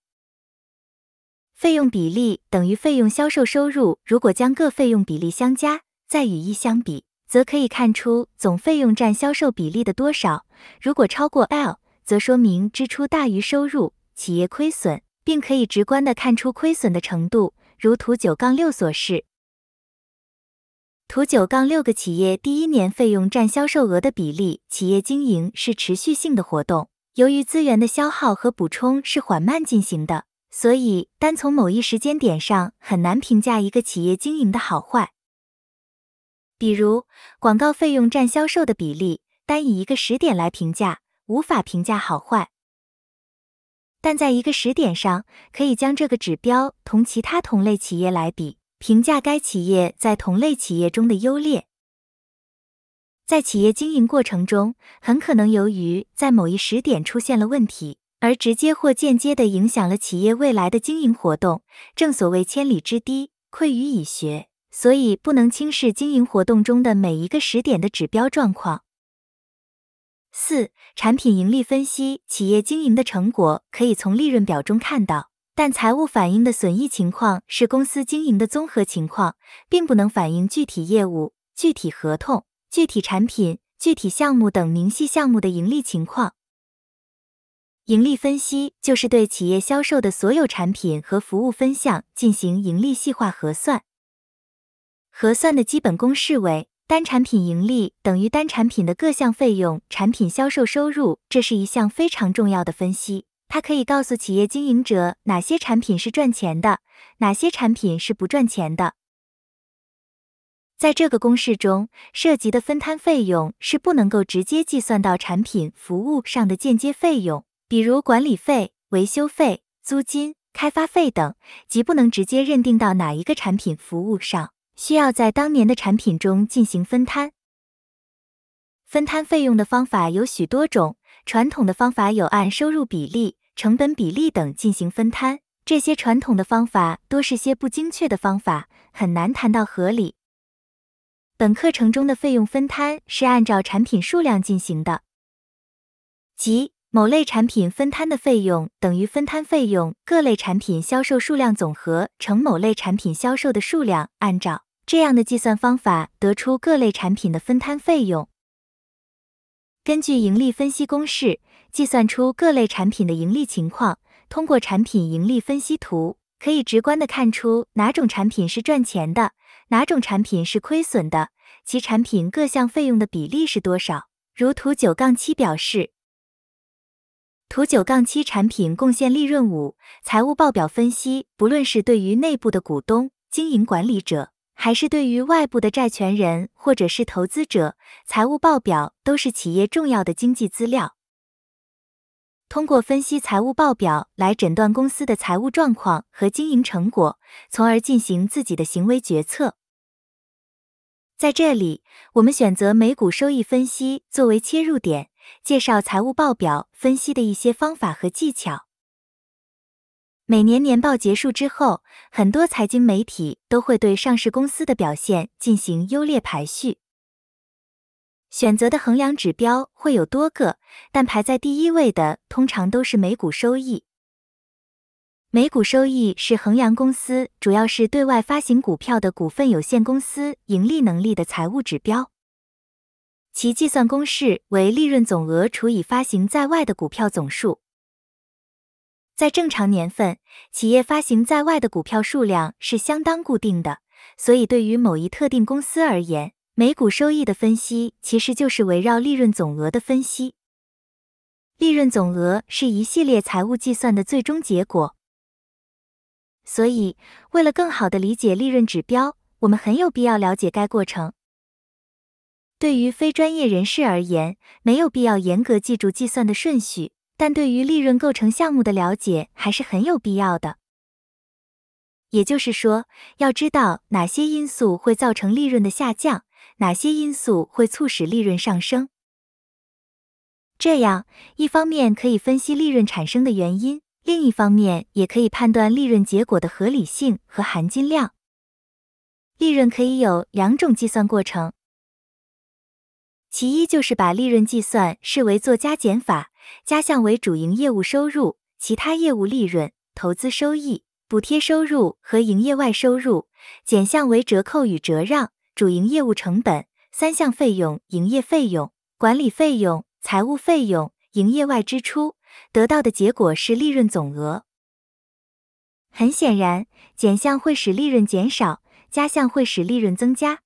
费用比例等于费用销售收入。如果将各费用比例相加，再与一相比，则可以看出总费用占销售比例的多少。如果超过 L，则说明支出大于收入，企业亏损，并可以直观的看出亏损的程度。如图九杠六所示。图九杠六个企业第一年费用占销售额的比例。企业经营是持续性的活动。由于资源的消耗和补充是缓慢进行的，所以单从某一时间点上很难评价一个企业经营的好坏。比如，广告费用占销售的比例，单以一个时点来评价，无法评价好坏。但在一个时点上，可以将这个指标同其他同类企业来比，评价该企业在同类企业中的优劣。在企业经营过程中，很可能由于在某一时点出现了问题，而直接或间接的影响了企业未来的经营活动。正所谓千里之堤，溃于蚁穴，所以不能轻视经营活动中的每一个时点的指标状况。四、产品盈利分析，企业经营的成果可以从利润表中看到，但财务反映的损益情况是公司经营的综合情况，并不能反映具体业务、具体合同。具体产品、具体项目等明细项目的盈利情况。盈利分析就是对企业销售的所有产品和服务分项进行盈利细化核算。核算的基本公式为：单产品盈利等于单产品的各项费用、产品销售收入。这是一项非常重要的分析，它可以告诉企业经营者哪些产品是赚钱的，哪些产品是不赚钱的。在这个公式中涉及的分摊费用是不能够直接计算到产品服务上的间接费用，比如管理费、维修费、租金、开发费等，即不能直接认定到哪一个产品服务上，需要在当年的产品中进行分摊。分摊费用的方法有许多种，传统的方法有按收入比例、成本比例等进行分摊，这些传统的方法多是些不精确的方法，很难谈到合理。本课程中的费用分摊是按照产品数量进行的，即某类产品分摊的费用等于分摊费用各类产品销售数量总和乘某类产品销售的数量。按照这样的计算方法得出各类产品的分摊费用。根据盈利分析公式计算出各类产品的盈利情况。通过产品盈利分析图，可以直观的看出哪种产品是赚钱的。哪种产品是亏损的？其产品各项费用的比例是多少？如图九杠七表示。图九杠七产品贡献利润五。财务报表分析，不论是对于内部的股东、经营管理者，还是对于外部的债权人或者是投资者，财务报表都是企业重要的经济资料。通过分析财务报表来诊断公司的财务状况和经营成果，从而进行自己的行为决策。在这里，我们选择每股收益分析作为切入点，介绍财务报表分析的一些方法和技巧。每年年报结束之后，很多财经媒体都会对上市公司的表现进行优劣排序，选择的衡量指标会有多个，但排在第一位的通常都是每股收益。每股收益是衡量公司，主要是对外发行股票的股份有限公司盈利能力的财务指标。其计算公式为利润总额除以发行在外的股票总数。在正常年份，企业发行在外的股票数量是相当固定的，所以对于某一特定公司而言，每股收益的分析其实就是围绕利润总额的分析。利润总额是一系列财务计算的最终结果。所以，为了更好的理解利润指标，我们很有必要了解该过程。对于非专业人士而言，没有必要严格记住计算的顺序，但对于利润构成项目的了解还是很有必要的。也就是说，要知道哪些因素会造成利润的下降，哪些因素会促使利润上升。这样，一方面可以分析利润产生的原因。另一方面，也可以判断利润结果的合理性和含金量。利润可以有两种计算过程，其一就是把利润计算视为做加减法，加项为主营业务收入、其他业务利润、投资收益、补贴收入和营业外收入，减项为折扣与折让、主营业务成本、三项费用、营业费用、管理费用、财务费用、营业外支出。得到的结果是利润总额。很显然，减项会使利润减少，加项会使利润增加。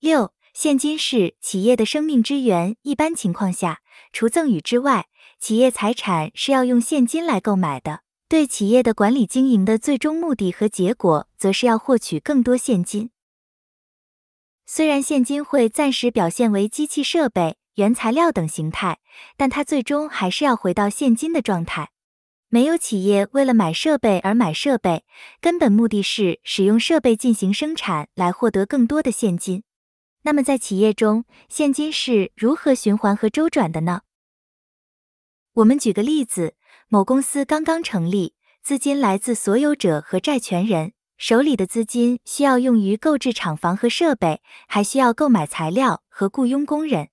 六，现金是企业的生命之源。一般情况下，除赠与之外，企业财产是要用现金来购买的。对企业的管理经营的最终目的和结果，则是要获取更多现金。虽然现金会暂时表现为机器设备。原材料等形态，但它最终还是要回到现金的状态。没有企业为了买设备而买设备，根本目的是使用设备进行生产，来获得更多的现金。那么，在企业中，现金是如何循环和周转的呢？我们举个例子，某公司刚刚成立，资金来自所有者和债权人，手里的资金需要用于购置厂房和设备，还需要购买材料和雇佣工人。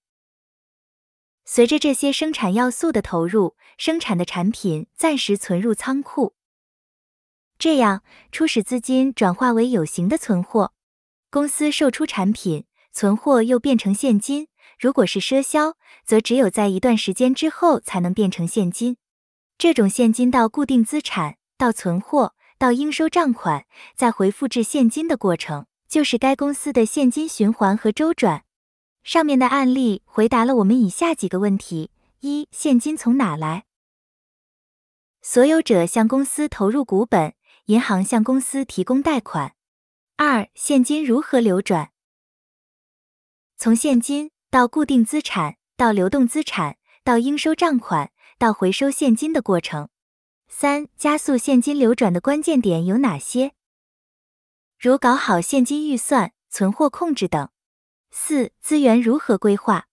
随着这些生产要素的投入，生产的产品暂时存入仓库，这样初始资金转化为有形的存货。公司售出产品，存货又变成现金。如果是赊销，则只有在一段时间之后才能变成现金。这种现金到固定资产到存货到应收账款再回复至现金的过程，就是该公司的现金循环和周转。上面的案例回答了我们以下几个问题：一、现金从哪来？所有者向公司投入股本，银行向公司提供贷款。二、现金如何流转？从现金到固定资产，到流动资产，到应收账款，到回收现金的过程。三、加速现金流转的关键点有哪些？如搞好现金预算、存货控制等。四、资源如何规划？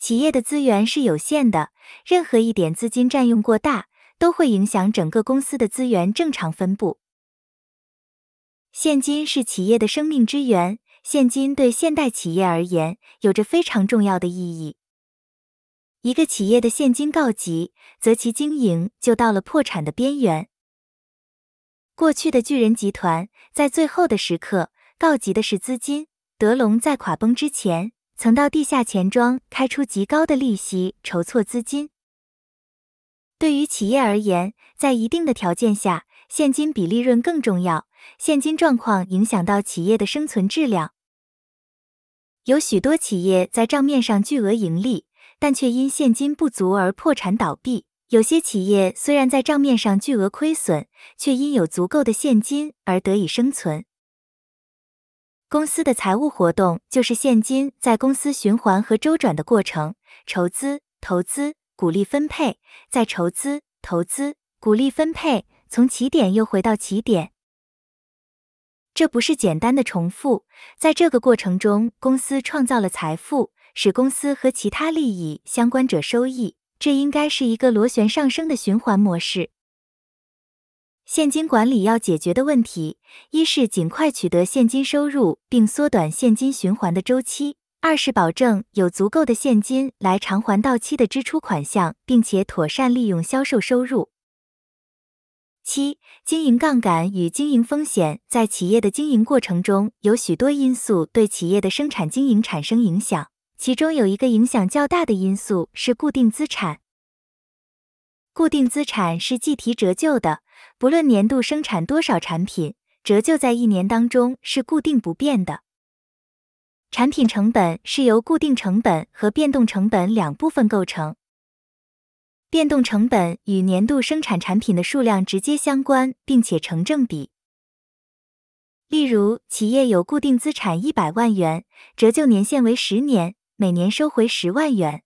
企业的资源是有限的，任何一点资金占用过大，都会影响整个公司的资源正常分布。现金是企业的生命之源，现金对现代企业而言有着非常重要的意义。一个企业的现金告急，则其经营就到了破产的边缘。过去的巨人集团在最后的时刻告急的是资金。德隆在垮崩之前，曾到地下钱庄开出极高的利息筹措资金。对于企业而言，在一定的条件下，现金比利润更重要。现金状况影响到企业的生存质量。有许多企业在账面上巨额盈利，但却因现金不足而破产倒闭。有些企业虽然在账面上巨额亏损，却因有足够的现金而得以生存。公司的财务活动就是现金在公司循环和周转的过程，筹资、投资、股利分配，再筹资、投资、股利分配，从起点又回到起点。这不是简单的重复，在这个过程中，公司创造了财富，使公司和其他利益相关者收益。这应该是一个螺旋上升的循环模式。现金管理要解决的问题，一是尽快取得现金收入，并缩短现金循环的周期；二是保证有足够的现金来偿还到期的支出款项，并且妥善利用销售收入。七、经营杠杆与经营风险在企业的经营过程中，有许多因素对企业的生产经营产生影响，其中有一个影响较大的因素是固定资产。固定资产是计提折旧的。不论年度生产多少产品，折旧在一年当中是固定不变的。产品成本是由固定成本和变动成本两部分构成。变动成本与年度生产产品的数量直接相关，并且成正比。例如，企业有固定资产一百万元，折旧年限为十年，每年收回十万元。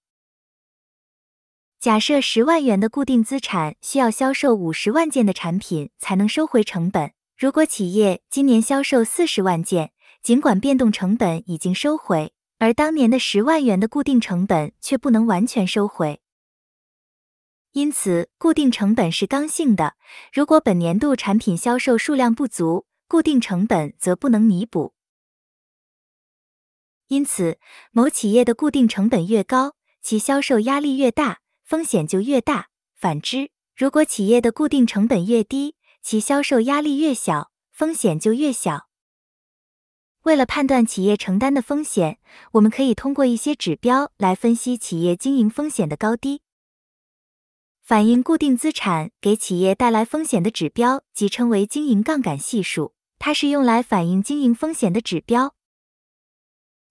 假设十万元的固定资产需要销售五十万件的产品才能收回成本。如果企业今年销售四十万件，尽管变动成本已经收回，而当年的十万元的固定成本却不能完全收回。因此，固定成本是刚性的。如果本年度产品销售数量不足，固定成本则不能弥补。因此，某企业的固定成本越高，其销售压力越大。风险就越大。反之，如果企业的固定成本越低，其销售压力越小，风险就越小。为了判断企业承担的风险，我们可以通过一些指标来分析企业经营风险的高低。反映固定资产给企业带来风险的指标，即称为经营杠杆系数，它是用来反映经营风险的指标。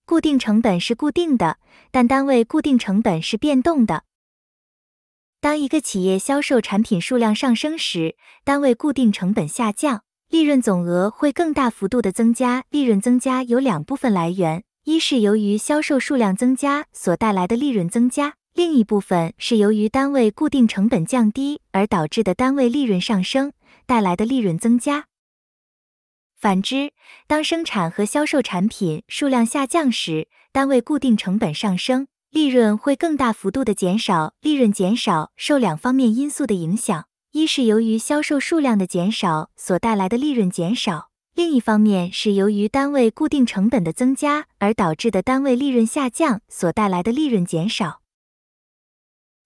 固定成本是固定的，但单位固定成本是变动的。当一个企业销售产品数量上升时，单位固定成本下降，利润总额会更大幅度的增加。利润增加有两部分来源，一是由于销售数量增加所带来的利润增加，另一部分是由于单位固定成本降低而导致的单位利润上升带来的利润增加。反之，当生产和销售产品数量下降时，单位固定成本上升。利润会更大幅度的减少。利润减少受两方面因素的影响：一是由于销售数量的减少所带来的利润减少；另一方面是由于单位固定成本的增加而导致的单位利润下降所带来的利润减少。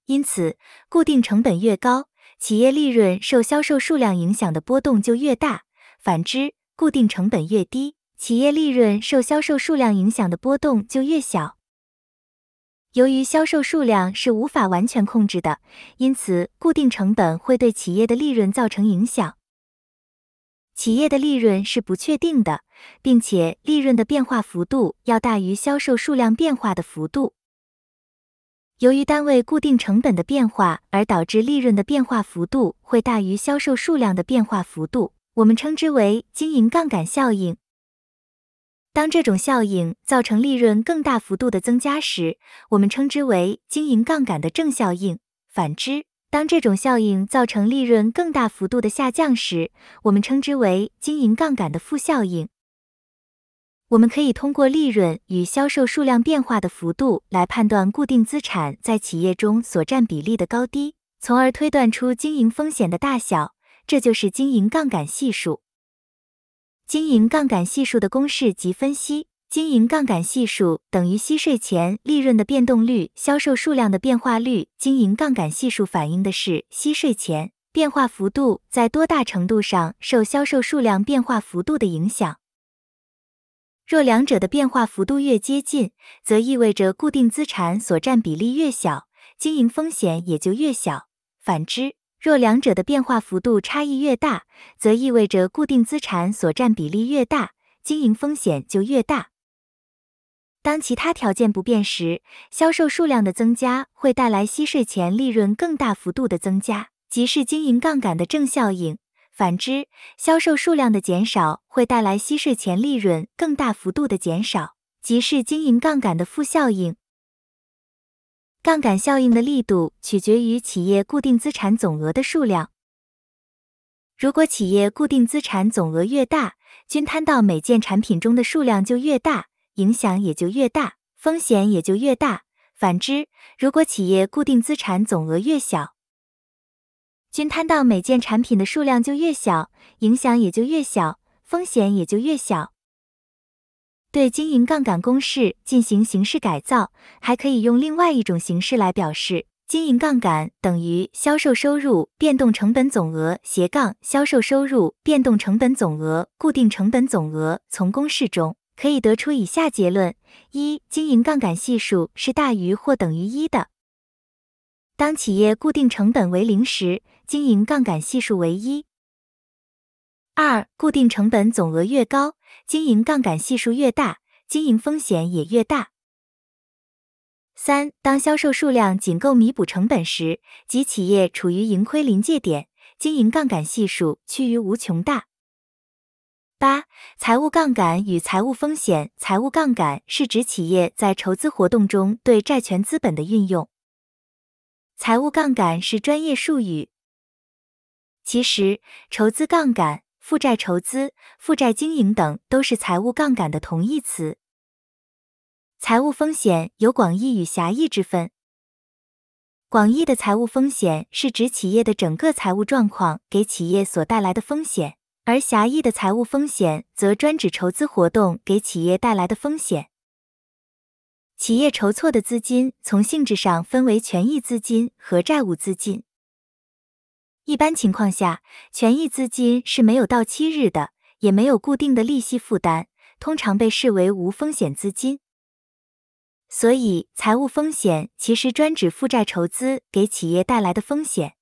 因此，固定成本越高，企业利润受销售数量影响的波动就越大；反之，固定成本越低，企业利润受销售数量影响的波动就越小。由于销售数量是无法完全控制的，因此固定成本会对企业的利润造成影响。企业的利润是不确定的，并且利润的变化幅度要大于销售数量变化的幅度。由于单位固定成本的变化而导致利润的变化幅度会大于销售数量的变化幅度，我们称之为经营杠杆效应。当这种效应造成利润更大幅度的增加时，我们称之为经营杠杆的正效应；反之，当这种效应造成利润更大幅度的下降时，我们称之为经营杠杆的负效应。我们可以通过利润与销售数量变化的幅度来判断固定资产在企业中所占比例的高低，从而推断出经营风险的大小，这就是经营杠杆系数。经营杠杆系数的公式及分析：经营杠杆系数等于息税前利润的变动率销售数量的变化率。经营杠杆系数反映的是息税前变化幅度在多大程度上受销售数量变化幅度的影响。若两者的变化幅度越接近，则意味着固定资产所占比例越小，经营风险也就越小。反之，若两者的变化幅度差异越大，则意味着固定资产所占比例越大，经营风险就越大。当其他条件不变时，销售数量的增加会带来息税前利润更大幅度的增加，即是经营杠杆的正效应。反之，销售数量的减少会带来息税前利润更大幅度的减少，即是经营杠杆的负效应。杠杆效应的力度取决于企业固定资产总额的数量。如果企业固定资产总额越大，均摊到每件产品中的数量就越大，影响也就越大，风险也就越大。反之，如果企业固定资产总额越小，均摊到每件产品的数量就越小，影响也就越小，风险也就越小。对经营杠杆公式进行形式改造，还可以用另外一种形式来表示：经营杠杆等于销售收入变动成本总额斜杠销售收入变动成本总额固定成本总额。从公式中可以得出以下结论：一、经营杠杆系数是大于或等于一的；当企业固定成本为零时，经营杠杆系数为一。二、固定成本总额越高。经营杠杆系数越大，经营风险也越大。三、当销售数量仅够弥补成本时，即企业处于盈亏临界点，经营杠杆系数趋于无穷大。八、财务杠杆与财务风险。财务杠杆是指企业在筹资活动中对债权资本的运用。财务杠杆是专业术语。其实，筹资杠杆。负债筹资、负债经营等都是财务杠杆的同义词。财务风险有广义与狭义之分。广义的财务风险是指企业的整个财务状况给企业所带来的风险，而狭义的财务风险则专指筹资活动给企业带来的风险。企业筹措的资金，从性质上分为权益资金和债务资金。一般情况下，权益资金是没有到期日的，也没有固定的利息负担，通常被视为无风险资金。所以，财务风险其实专指负债筹资给企业带来的风险。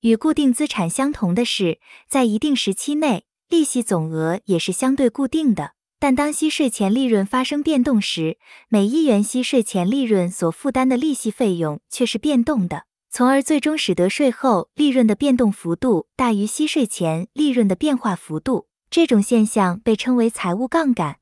与固定资产相同的是，在一定时期内，利息总额也是相对固定的。但当息税前利润发生变动时，每一元息税前利润所负担的利息费用却是变动的。从而最终使得税后利润的变动幅度大于息税前利润的变化幅度，这种现象被称为财务杠杆。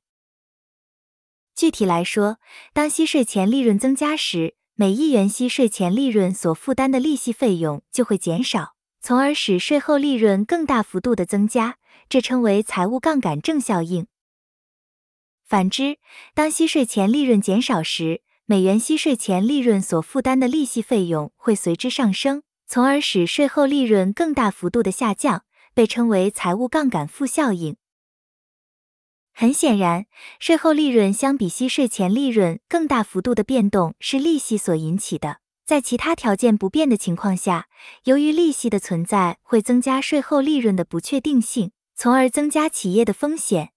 具体来说，当息税前利润增加时，每一元息税前利润所负担的利息费用就会减少，从而使税后利润更大幅度的增加，这称为财务杠杆正效应。反之，当息税前利润减少时，美元息税前利润所负担的利息费用会随之上升，从而使税后利润更大幅度的下降，被称为财务杠杆负效应。很显然，税后利润相比息税前利润更大幅度的变动是利息所引起的。在其他条件不变的情况下，由于利息的存在会增加税后利润的不确定性，从而增加企业的风险。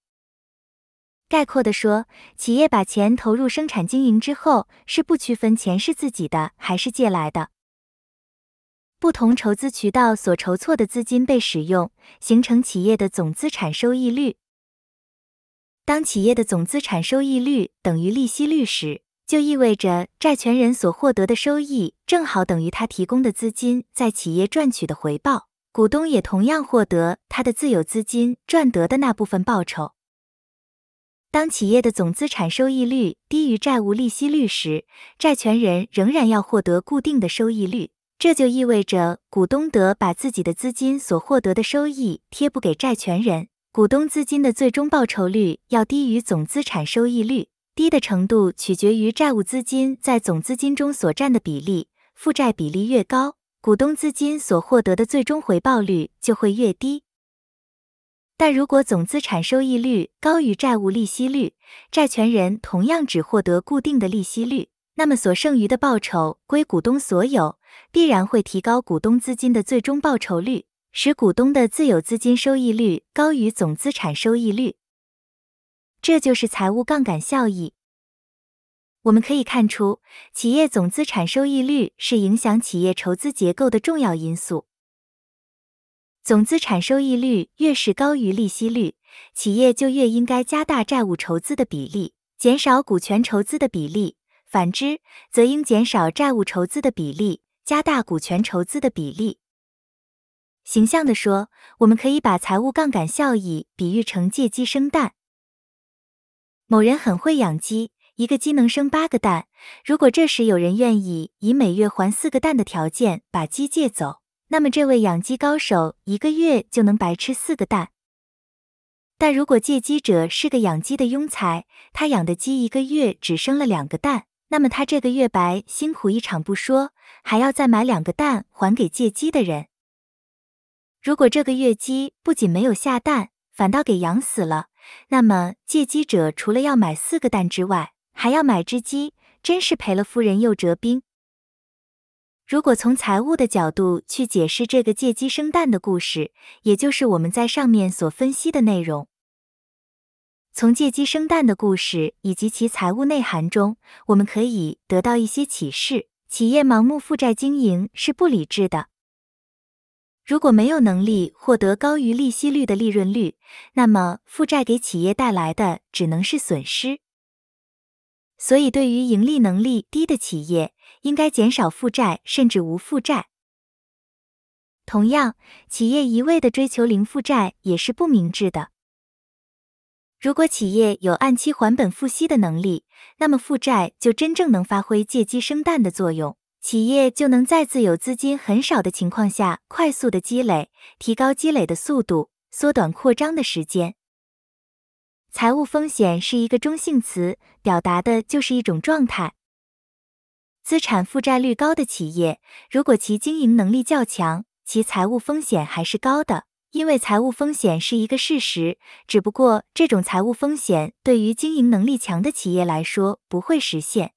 概括的说，企业把钱投入生产经营之后，是不区分钱是自己的还是借来的。不同筹资渠道所筹措的资金被使用，形成企业的总资产收益率。当企业的总资产收益率等于利息率时，就意味着债权人所获得的收益正好等于他提供的资金在企业赚取的回报，股东也同样获得他的自有资金赚得的那部分报酬。当企业的总资产收益率低于债务利息率时，债权人仍然要获得固定的收益率，这就意味着股东得把自己的资金所获得的收益贴补给债权人。股东资金的最终报酬率要低于总资产收益率，低的程度取决于债务资金在总资金中所占的比例。负债比例越高，股东资金所获得的最终回报率就会越低。但如果总资产收益率高于债务利息率，债权人同样只获得固定的利息率，那么所剩余的报酬归股东所有，必然会提高股东资金的最终报酬率，使股东的自有资金收益率高于总资产收益率，这就是财务杠杆效益。我们可以看出，企业总资产收益率是影响企业筹资结构的重要因素。总资产收益率越是高于利息率，企业就越应该加大债务筹资的比例，减少股权筹资的比例；反之，则应减少债务筹资的比例，加大股权筹资的比例。形象地说，我们可以把财务杠杆效益比喻成借鸡生蛋。某人很会养鸡，一个鸡能生八个蛋。如果这时有人愿意以每月还四个蛋的条件把鸡借走，那么这位养鸡高手一个月就能白吃四个蛋，但如果借鸡者是个养鸡的庸才，他养的鸡一个月只生了两个蛋，那么他这个月白辛苦一场不说，还要再买两个蛋还给借鸡的人。如果这个月鸡不仅没有下蛋，反倒给养死了，那么借鸡者除了要买四个蛋之外，还要买只鸡，真是赔了夫人又折兵。如果从财务的角度去解释这个借鸡生蛋的故事，也就是我们在上面所分析的内容。从借鸡生蛋的故事以及其财务内涵中，我们可以得到一些启示：企业盲目负债经营是不理智的。如果没有能力获得高于利息率的利润率，那么负债给企业带来的只能是损失。所以，对于盈利能力低的企业，应该减少负债，甚至无负债。同样，企业一味的追求零负债也是不明智的。如果企业有按期还本付息的能力，那么负债就真正能发挥借鸡生蛋的作用，企业就能在自有资金很少的情况下快速的积累，提高积累的速度，缩短扩张的时间。财务风险是一个中性词，表达的就是一种状态。资产负债率高的企业，如果其经营能力较强，其财务风险还是高的。因为财务风险是一个事实，只不过这种财务风险对于经营能力强的企业来说不会实现。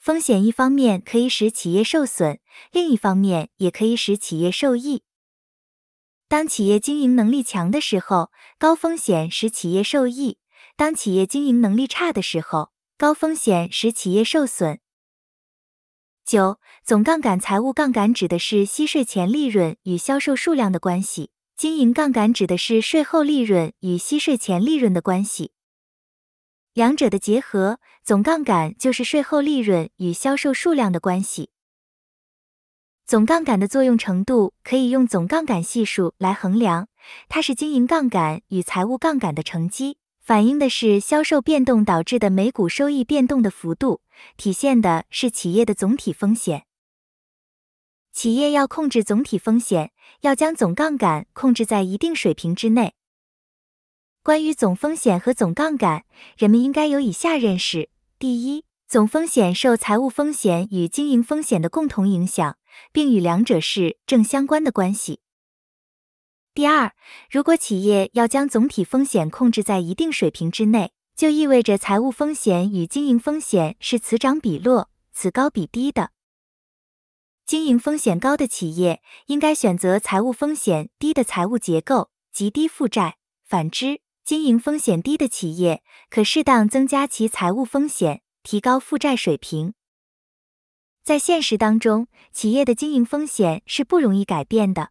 风险一方面可以使企业受损，另一方面也可以使企业受益。当企业经营能力强的时候，高风险使企业受益；当企业经营能力差的时候，高风险使企业受损。九、总杠杆、财务杠杆指的是息税前利润与销售数量的关系；经营杠杆指的是税后利润与息税前利润的关系。两者的结合，总杠杆就是税后利润与销售数量的关系。总杠杆的作用程度可以用总杠杆系数来衡量，它是经营杠杆与财务杠杆的乘积。反映的是销售变动导致的每股收益变动的幅度，体现的是企业的总体风险。企业要控制总体风险，要将总杠杆控制在一定水平之内。关于总风险和总杠杆，人们应该有以下认识：第一，总风险受财务风险与经营风险的共同影响，并与两者是正相关的关系。第二，如果企业要将总体风险控制在一定水平之内，就意味着财务风险与经营风险是此涨彼落、此高彼低的。经营风险高的企业，应该选择财务风险低的财务结构，及低负债；反之，经营风险低的企业，可适当增加其财务风险，提高负债水平。在现实当中，企业的经营风险是不容易改变的。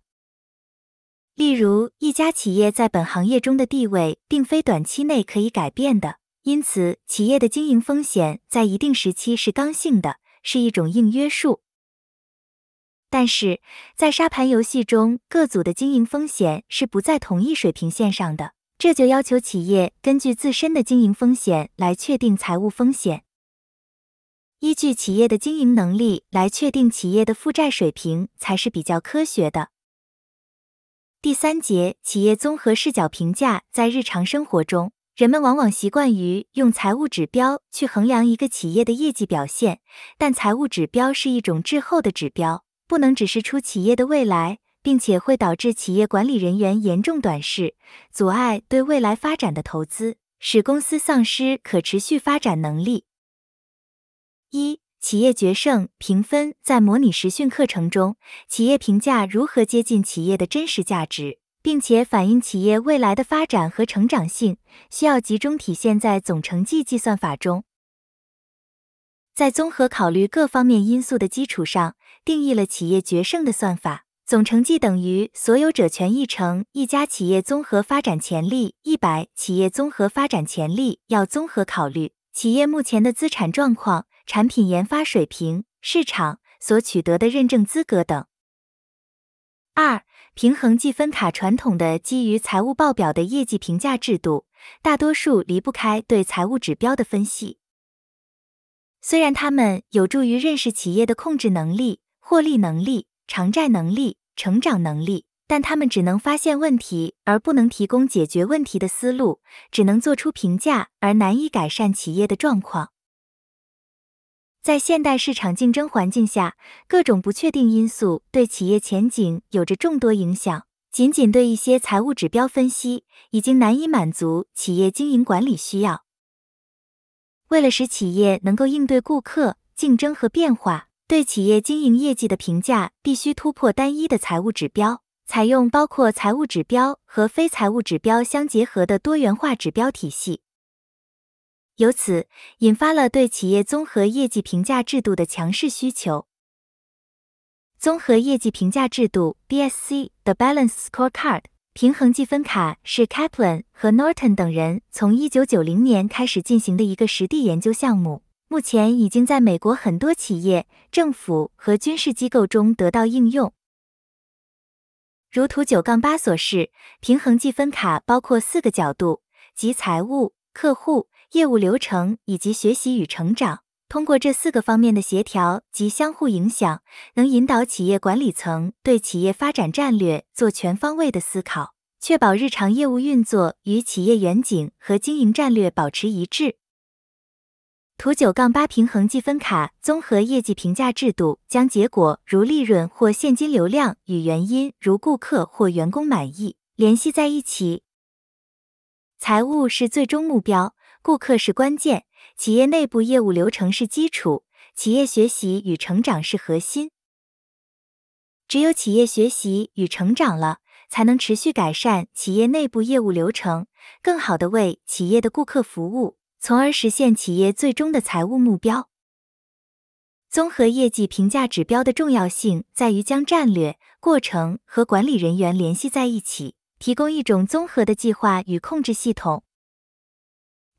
例如，一家企业在本行业中的地位并非短期内可以改变的，因此企业的经营风险在一定时期是刚性的，是一种硬约束。但是在沙盘游戏中，各组的经营风险是不在同一水平线上的，这就要求企业根据自身的经营风险来确定财务风险，依据企业的经营能力来确定企业的负债水平，才是比较科学的。第三节，企业综合视角评价。在日常生活中，人们往往习惯于用财务指标去衡量一个企业的业绩表现，但财务指标是一种滞后的指标，不能指示出企业的未来，并且会导致企业管理人员严重短视，阻碍对未来发展的投资，使公司丧失可持续发展能力。一企业决胜评分在模拟实训课程中，企业评价如何接近企业的真实价值，并且反映企业未来的发展和成长性，需要集中体现在总成绩计算法中。在综合考虑各方面因素的基础上，定义了企业决胜的算法：总成绩等于所有者权益乘一家企业综合发展潜力一百。企业综合发展潜力要综合考虑企业目前的资产状况。产品研发水平、市场所取得的认证资格等。二、平衡计分卡传统的基于财务报表的业绩评价制度，大多数离不开对财务指标的分析。虽然它们有助于认识企业的控制能力、获利能力、偿债能力、成长能力，但他们只能发现问题，而不能提供解决问题的思路，只能做出评价，而难以改善企业的状况。在现代市场竞争环境下，各种不确定因素对企业前景有着众多影响。仅仅对一些财务指标分析，已经难以满足企业经营管理需要。为了使企业能够应对顾客竞争和变化，对企业经营业绩的评价必须突破单一的财务指标，采用包括财务指标和非财务指标相结合的多元化指标体系。由此引发了对企业综合业绩评价制度的强势需求。综合业绩评价制度 （BSC，The Balance Score Card） 平衡计分卡是 Kaplan 和 Norton 等人从一九九零年开始进行的一个实地研究项目，目前已经在美国很多企业、政府和军事机构中得到应用。如图九杠八所示，平衡计分卡包括四个角度，即财务、客户。业务流程以及学习与成长，通过这四个方面的协调及相互影响，能引导企业管理层对企业发展战略做全方位的思考，确保日常业务运作与企业远景和经营战略保持一致。图九杠八平衡计分卡综合业绩评价制度将结果如利润或现金流量与原因如顾客或员工满意联系在一起。财务是最终目标。顾客是关键，企业内部业务流程是基础，企业学习与成长是核心。只有企业学习与成长了，才能持续改善企业内部业务流程，更好的为企业的顾客服务，从而实现企业最终的财务目标。综合业绩评价指标的重要性在于将战略、过程和管理人员联系在一起，提供一种综合的计划与控制系统。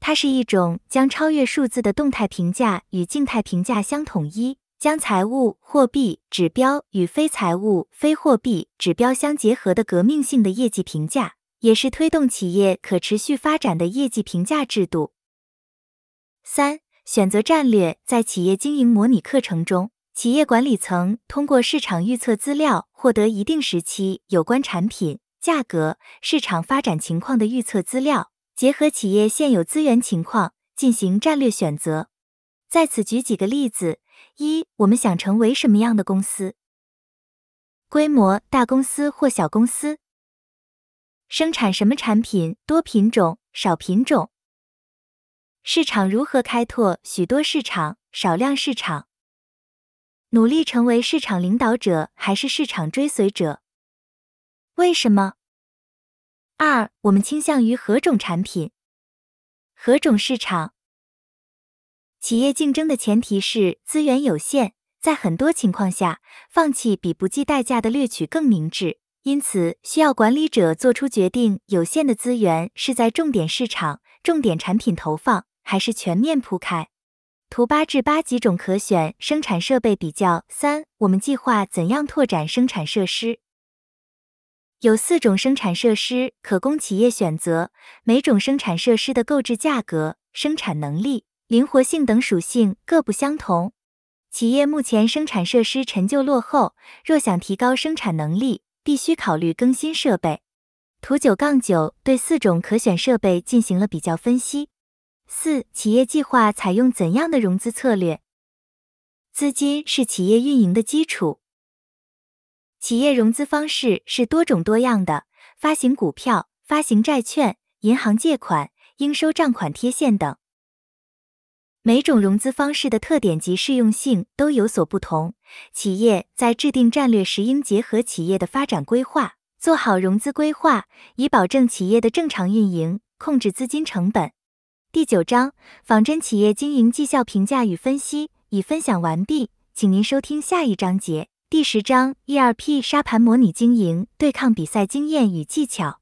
它是一种将超越数字的动态评价与静态评价相统一，将财务货币指标与非财务非货币指标相结合的革命性的业绩评价，也是推动企业可持续发展的业绩评价制度。三、选择战略在企业经营模拟课程中，企业管理层通过市场预测资料，获得一定时期有关产品价格、市场发展情况的预测资料。结合企业现有资源情况进行战略选择，在此举几个例子：一、我们想成为什么样的公司？规模大公司或小公司？生产什么产品？多品种、少品种？市场如何开拓？许多市场、少量市场？努力成为市场领导者还是市场追随者？为什么？二、我们倾向于何种产品、何种市场？企业竞争的前提是资源有限，在很多情况下，放弃比不计代价的掠取更明智。因此，需要管理者做出决定：有限的资源是在重点市场、重点产品投放，还是全面铺开？图八至八几种可选生产设备比较。三、我们计划怎样拓展生产设施？有四种生产设施可供企业选择，每种生产设施的购置价格、生产能力、灵活性等属性各不相同。企业目前生产设施陈旧落后，若想提高生产能力，必须考虑更新设备。图九杠九对四种可选设备进行了比较分析。四、企业计划采用怎样的融资策略？资金是企业运营的基础。企业融资方式是多种多样的，发行股票、发行债券、银行借款、应收账款贴现等。每种融资方式的特点及适用性都有所不同。企业在制定战略时，应结合企业的发展规划，做好融资规划，以保证企业的正常运营，控制资金成本。第九章：仿真企业经营绩效评价与分析已分享完毕，请您收听下一章节。第十章 ERP 沙盘模拟经营对抗比赛经验与技巧。